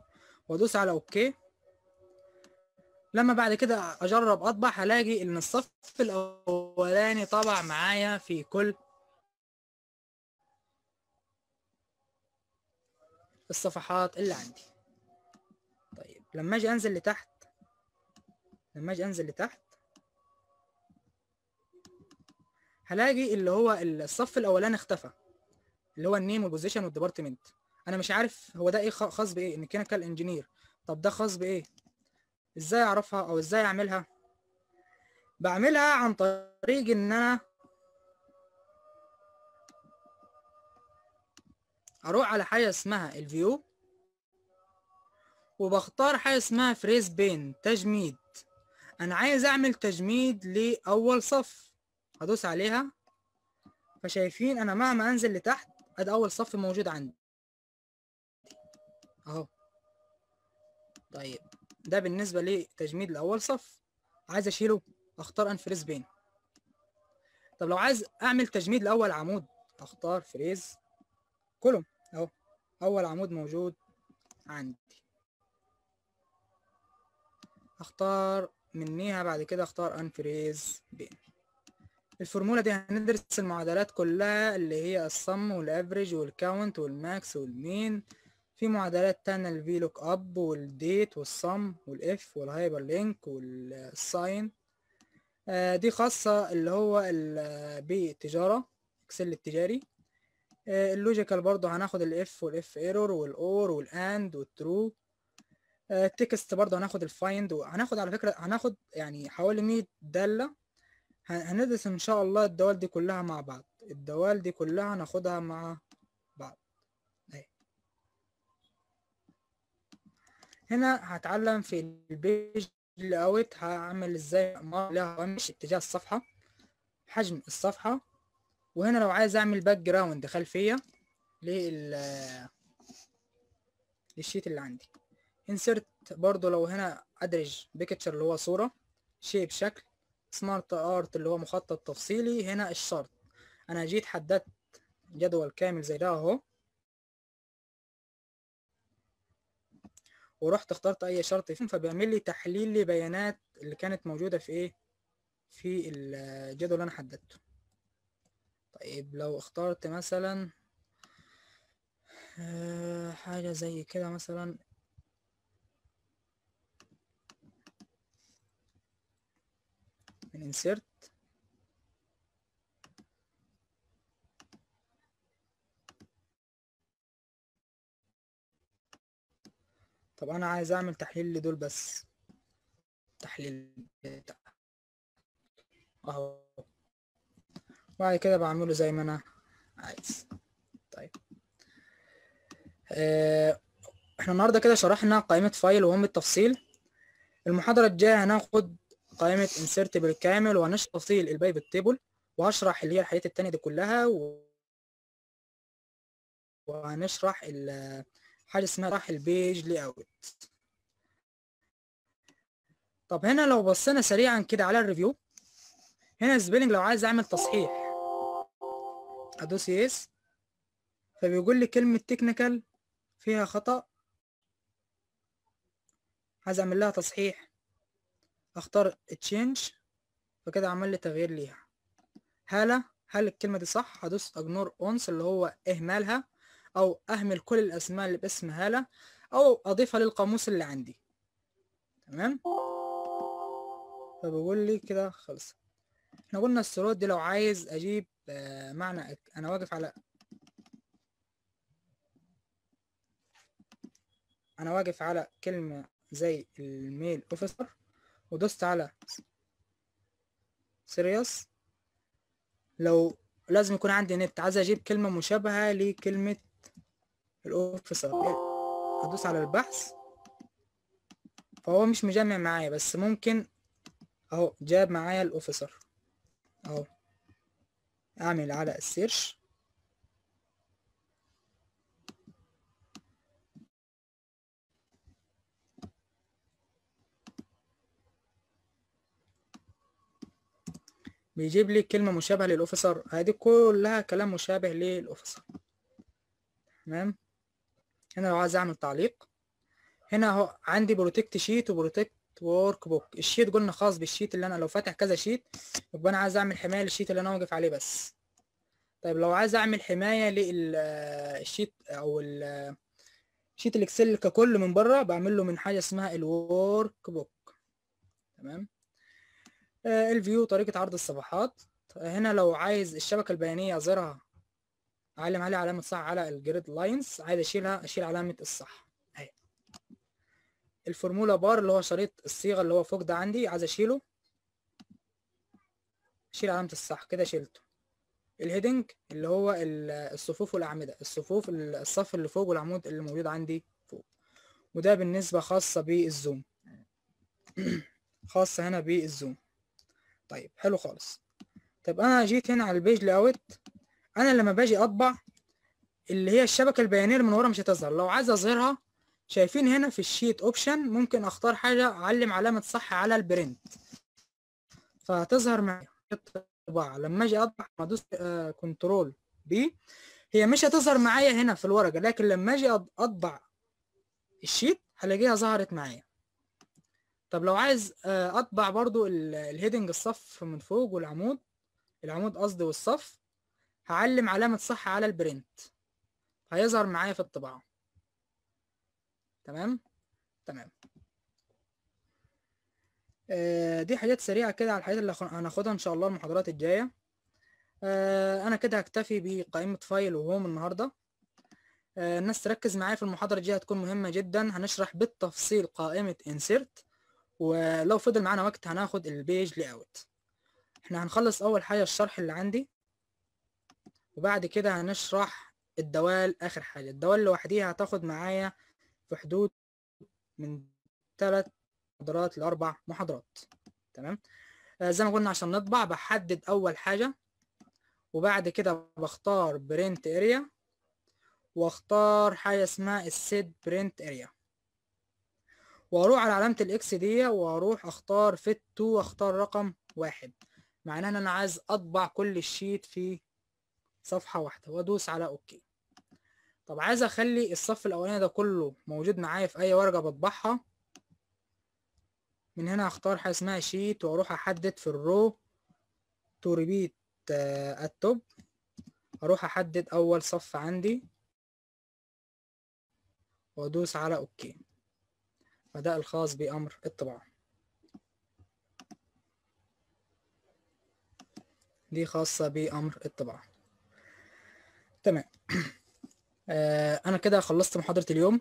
وادوس على اوكي لما بعد كده اجرب اطبع هلاقي ان الصف الاولاني طبع معايا في كل الصفحات اللي عندي طيب لما اجي انزل لتحت لما اجي انزل لتحت هلاقي اللي هو الصف الاولاني اختفى اللي هو النيم والبوزيشن والديبارتمنت انا مش عارف هو ده ايه خاص بايه ميكانيكال انجينير طب ده خاص بايه ازاي اعرفها او ازاي اعملها بعملها عن طريق ان انا اروح على حاجه اسمها الفيو وبختار حاجه اسمها فريز بين تجميد انا عايز اعمل تجميد لاول صف هدوس عليها فشايفين انا مهما انزل لتحت ادي اول صف موجود عندي اهو طيب ده بالنسبه لتجميد الاول صف عايز اشيله اختار ان فريز بين طب لو عايز اعمل تجميد لاول عمود اختار فريز كولوم اهو اول عمود موجود عندي اختار منيها بعد كده اختار ان فريز بين الفورمولا دي هندرس المعادلات كلها اللي هي الصم والافريج والكاونت والماكس والمين في معادلات تانية الفي لوك اب والديت والصم والاف والهايبر لينك والساين آه، دي خاصة اللي هو البي آه، التجارة اكسل التجاري آه، اللوجيكال برضو هناخد الاف والاف ايرور والاور والاند والترو التكست برضو هناخد الفايند وهناخد على فكرة هناخد يعني حوالي مية دالة هندرس ان شاء الله الدوال دي كلها مع بعض الدوال دي كلها هناخدها مع هنا هتعلم في البيج لاوت هعمل ازاي اقمار لها وامشي اتجاه الصفحة حجم الصفحة وهنا لو عايز اعمل باك جراوند خلفية لل للشيت اللي عندي انسرت برضو لو هنا ادرج بيكتشر اللي هو صورة شيب شكل سمارت ارت اللي هو مخطط تفصيلي هنا الشرط انا جيت حددت جدول كامل زي ده اهو ورحت اخترت اي شرط فيهم فبيعمل لي تحليل لبيانات اللي كانت موجوده في ايه في الجدول اللي انا حددته طيب لو اخترت مثلا آه، حاجه زي كده مثلا من insert طب انا عايز اعمل تحليل لدول بس تحليل بتاع اهو بعد كده بعمله زي ما انا عايز طيب آه، احنا النهارده كده شرحنا قائمه فايل وهم التفصيل المحاضره الجايه هناخد قائمه انسرت بالكامل وهنشرح تفصيل الباي بالتيبل وهشرح اللي هي الحاجات التانية دي كلها و... وهنشرح ال حاجه اسمها راح البيج لي اوت طب هنا لو بصينا سريعا كده على الريفيو هنا سبيلنج لو عايز اعمل تصحيح ادوس يس فبيقول لي كلمه تكنيكال فيها خطا عايز اعمل لها تصحيح اختار تشينج فكده عمل لي تغيير ليها هلا هل الكلمه دي صح هدوس اجنور اونس اللي هو اهمالها أو أهمل كل الأسماء اللي باسم هالة أو أضيفها للقاموس اللي عندي تمام فبقول لي كده خلص احنا قلنا السرود دي لو عايز أجيب آه، معنى أنا واقف على أنا واقف على كلمة زي الميل أوفيسر ودوست على سيريوس لو لازم يكون عندي نت عايز اجيب كلمه مشابهه لكلمه الاوفيسر إيه، هدوس على البحث فهو مش مجمع معايا بس ممكن اهو جاب معايا الاوفيسر اهو اعمل على السيرش بيجيب لي كلمة مشابهة للأوفيسر هذه كلها كلام مشابه للأوفيسر تمام هنا لو عايز اعمل تعليق هنا اهو عندي بروتكت شيت وبروتكت ورك بوك الشيت قلنا خاص بالشيت اللي انا لو فاتح كذا شيت يبقى انا عايز اعمل حمايه للشيت اللي انا واقف عليه بس طيب لو عايز اعمل حمايه للشيت او شيت الاكسل ككل من بره بعمل له من حاجه اسمها الورك بوك تمام آه، الفيو طريقه عرض الصفحات هنا لو عايز الشبكه البيانيه اظهرها اعلم عليها علامه صح على الجريد لاينز عايز اشيلها اشيل علامه الصح اهي الفورمولا بار اللي هو شريط الصيغه اللي هو فوق ده عندي عايز اشيله اشيل علامه الصح كده شيلته الهيدنج اللي هو الصفوف والاعمده الصفوف الصف اللي فوق والعمود اللي موجود عندي فوق وده بالنسبه خاصه بالزوم [clears throat] خاصه هنا بالزوم طيب حلو خالص طب انا جيت هنا على البيج لاوت انا لما باجي اطبع اللي هي الشبكه البيانيه اللي من ورا مش هتظهر لو عايز اظهرها شايفين هنا في الشيت اوبشن ممكن اختار حاجه اعلم علامه صح على البرنت فهتظهر معايا الطباعه لما اجي اطبع ادوس كنترول آه، بي هي مش هتظهر معايا هنا في الورقه لكن لما اجي اطبع الشيت هلاقيها ظهرت معايا طب لو عايز آه، اطبع برضو الهيدنج الصف من فوق والعمود العمود قصدي والصف هعلم علامة صح على البرنت هيظهر معايا في الطباعة تمام تمام آه دي حاجات سريعة كده على الحاجات اللي هناخدها إن شاء الله المحاضرات الجاية آه أنا كده هكتفي بقائمة فايل وهوم النهاردة آه الناس تركز معايا في المحاضرة الجاية هتكون مهمة جدا هنشرح بالتفصيل قائمة insert ولو فضل معانا وقت هناخد البيج اوت احنا هنخلص أول حاجة الشرح اللي عندي وبعد كده هنشرح الدوال آخر حاجة الدوال لوحديها هتاخد معايا في حدود من ثلاث محاضرات لأربع محاضرات تمام آه زي ما قلنا عشان نطبع بحدد أول حاجة وبعد كده بختار برنت اريا واختار حاجة اسمها السيت برنت اريا واروح على علامة الاكس دي واروح اختار فيت تو واختار رقم واحد معناه ان انا عايز اطبع كل الشيت في صفحة واحدة وادوس على اوكي طب عايز اخلي الصف الاولاني ده كله موجود معايا في اي ورقة بطبعها من هنا هختار حاجة اسمها شيت واروح احدد في الرو تو ريبيت التوب اروح احدد اول صف عندي وادوس على اوكي فده الخاص بامر الطباعة دي خاصة بأمر الطباعة تمام آه انا كده خلصت محاضرة اليوم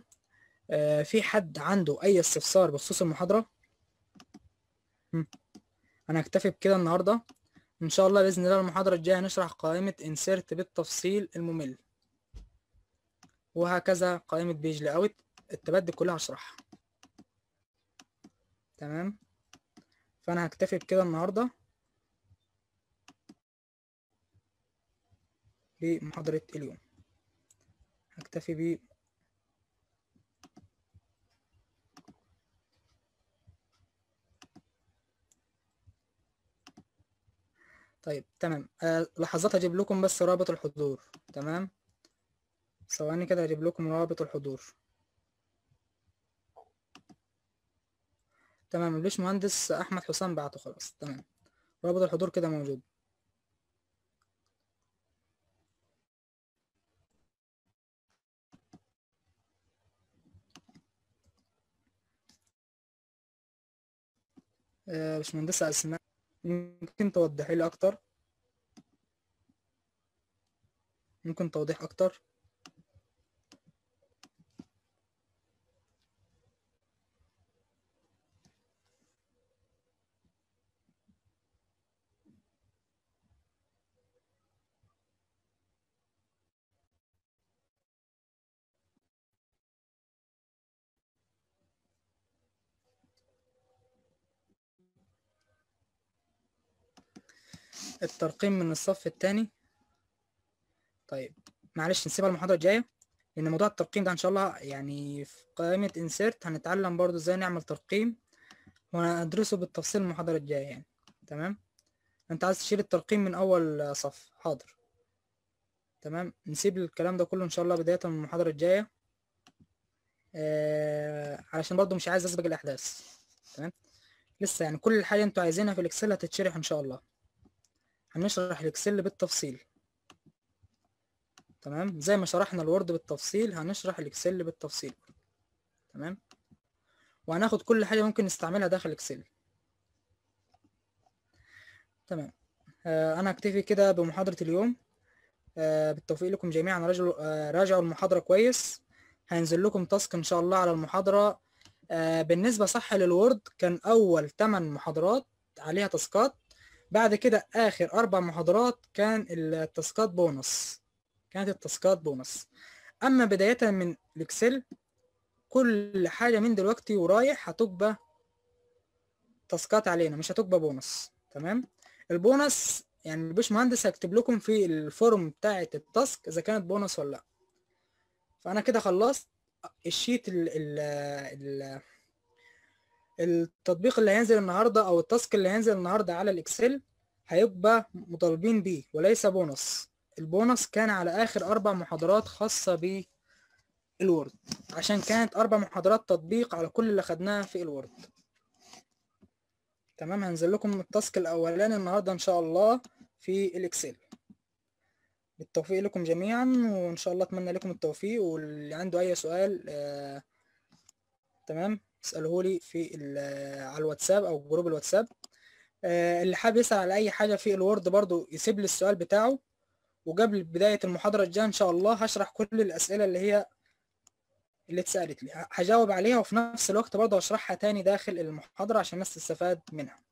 آه في حد عنده اي استفسار بخصوص المحاضرة انا هكتفي بكده النهاردة ان شاء الله باذن الله المحاضرة الجاية هنشرح قائمة انسرت بالتفصيل الممل وهكذا قائمة بيج لاوت التبدي كلها هشرحها تمام فانا هكتفي بكده النهارده في محاضرة اليوم هكتفي ب طيب تمام أه لحظات هجيب لكم بس رابط الحضور تمام ثواني كده هجيب لكم رابط الحضور تمام البيش مهندس احمد حسام بعته خلاص تمام رابط الحضور كده موجود آه، باشمهندسة أسماء ممكن توضحي لي أكتر ممكن توضيح أكتر الترقيم من الصف الثاني طيب معلش نسيبها المحاضرة الجاية لأن موضوع الترقيم ده إن شاء الله يعني في قائمة انسيرت هنتعلم برضو إزاي نعمل ترقيم وهندرسه بالتفصيل المحاضرة الجاية يعني تمام أنت عايز تشيل الترقيم من أول صف حاضر تمام نسيب الكلام ده كله إن شاء الله بداية من المحاضرة الجاية آه علشان برضو مش عايز أسبق الأحداث تمام لسه يعني كل الحاجة انتوا عايزينها في الإكسل هتتشرح إن شاء الله هنشرح الاكسل بالتفصيل تمام زي ما شرحنا الوورد بالتفصيل هنشرح الاكسل بالتفصيل تمام وهناخد كل حاجه ممكن نستعملها داخل الاكسل تمام آه انا هكتفي كده بمحاضره اليوم آه بالتوفيق لكم جميعا راجعوا آه راجعوا المحاضره كويس هينزل لكم تاسك ان شاء الله على المحاضره آه بالنسبه صح للوورد كان اول 8 محاضرات عليها تاسكات بعد كده اخر اربع محاضرات كان التاسكات بونص كانت التاسكات بونص اما بدايه من الاكسل كل حاجه من دلوقتي ورايح هتبقى تاسكات علينا مش هتبقى بونص تمام البونص يعني الباشمهندس هكتب لكم في الفورم بتاعه التاسك اذا كانت بونص ولا لا فانا كده خلصت الشيت ال ال التطبيق اللي هينزل النهارده او التاسك اللي هينزل النهارده على الاكسل هيبقى مطالبين بيه وليس بونص البونص كان على اخر اربع محاضرات خاصه بالوورد عشان كانت اربع محاضرات تطبيق على كل اللي خدناه في الوورد تمام هنزل لكم التاسك الاولاني النهارده ان شاء الله في الاكسل بالتوفيق لكم جميعا وان شاء الله اتمنى لكم التوفيق واللي عنده اي سؤال آه تمام اساله لي في آه، على الواتساب او جروب الواتساب آه، اللي حابب يسال على اي حاجه في الوورد برضو يسيب لي السؤال بتاعه وقبل بدايه المحاضره الجايه ان شاء الله هشرح كل الاسئله اللي هي اللي اتسالت لي هجاوب عليها وفي نفس الوقت برضه هشرحها تاني داخل المحاضره عشان الناس تستفاد منها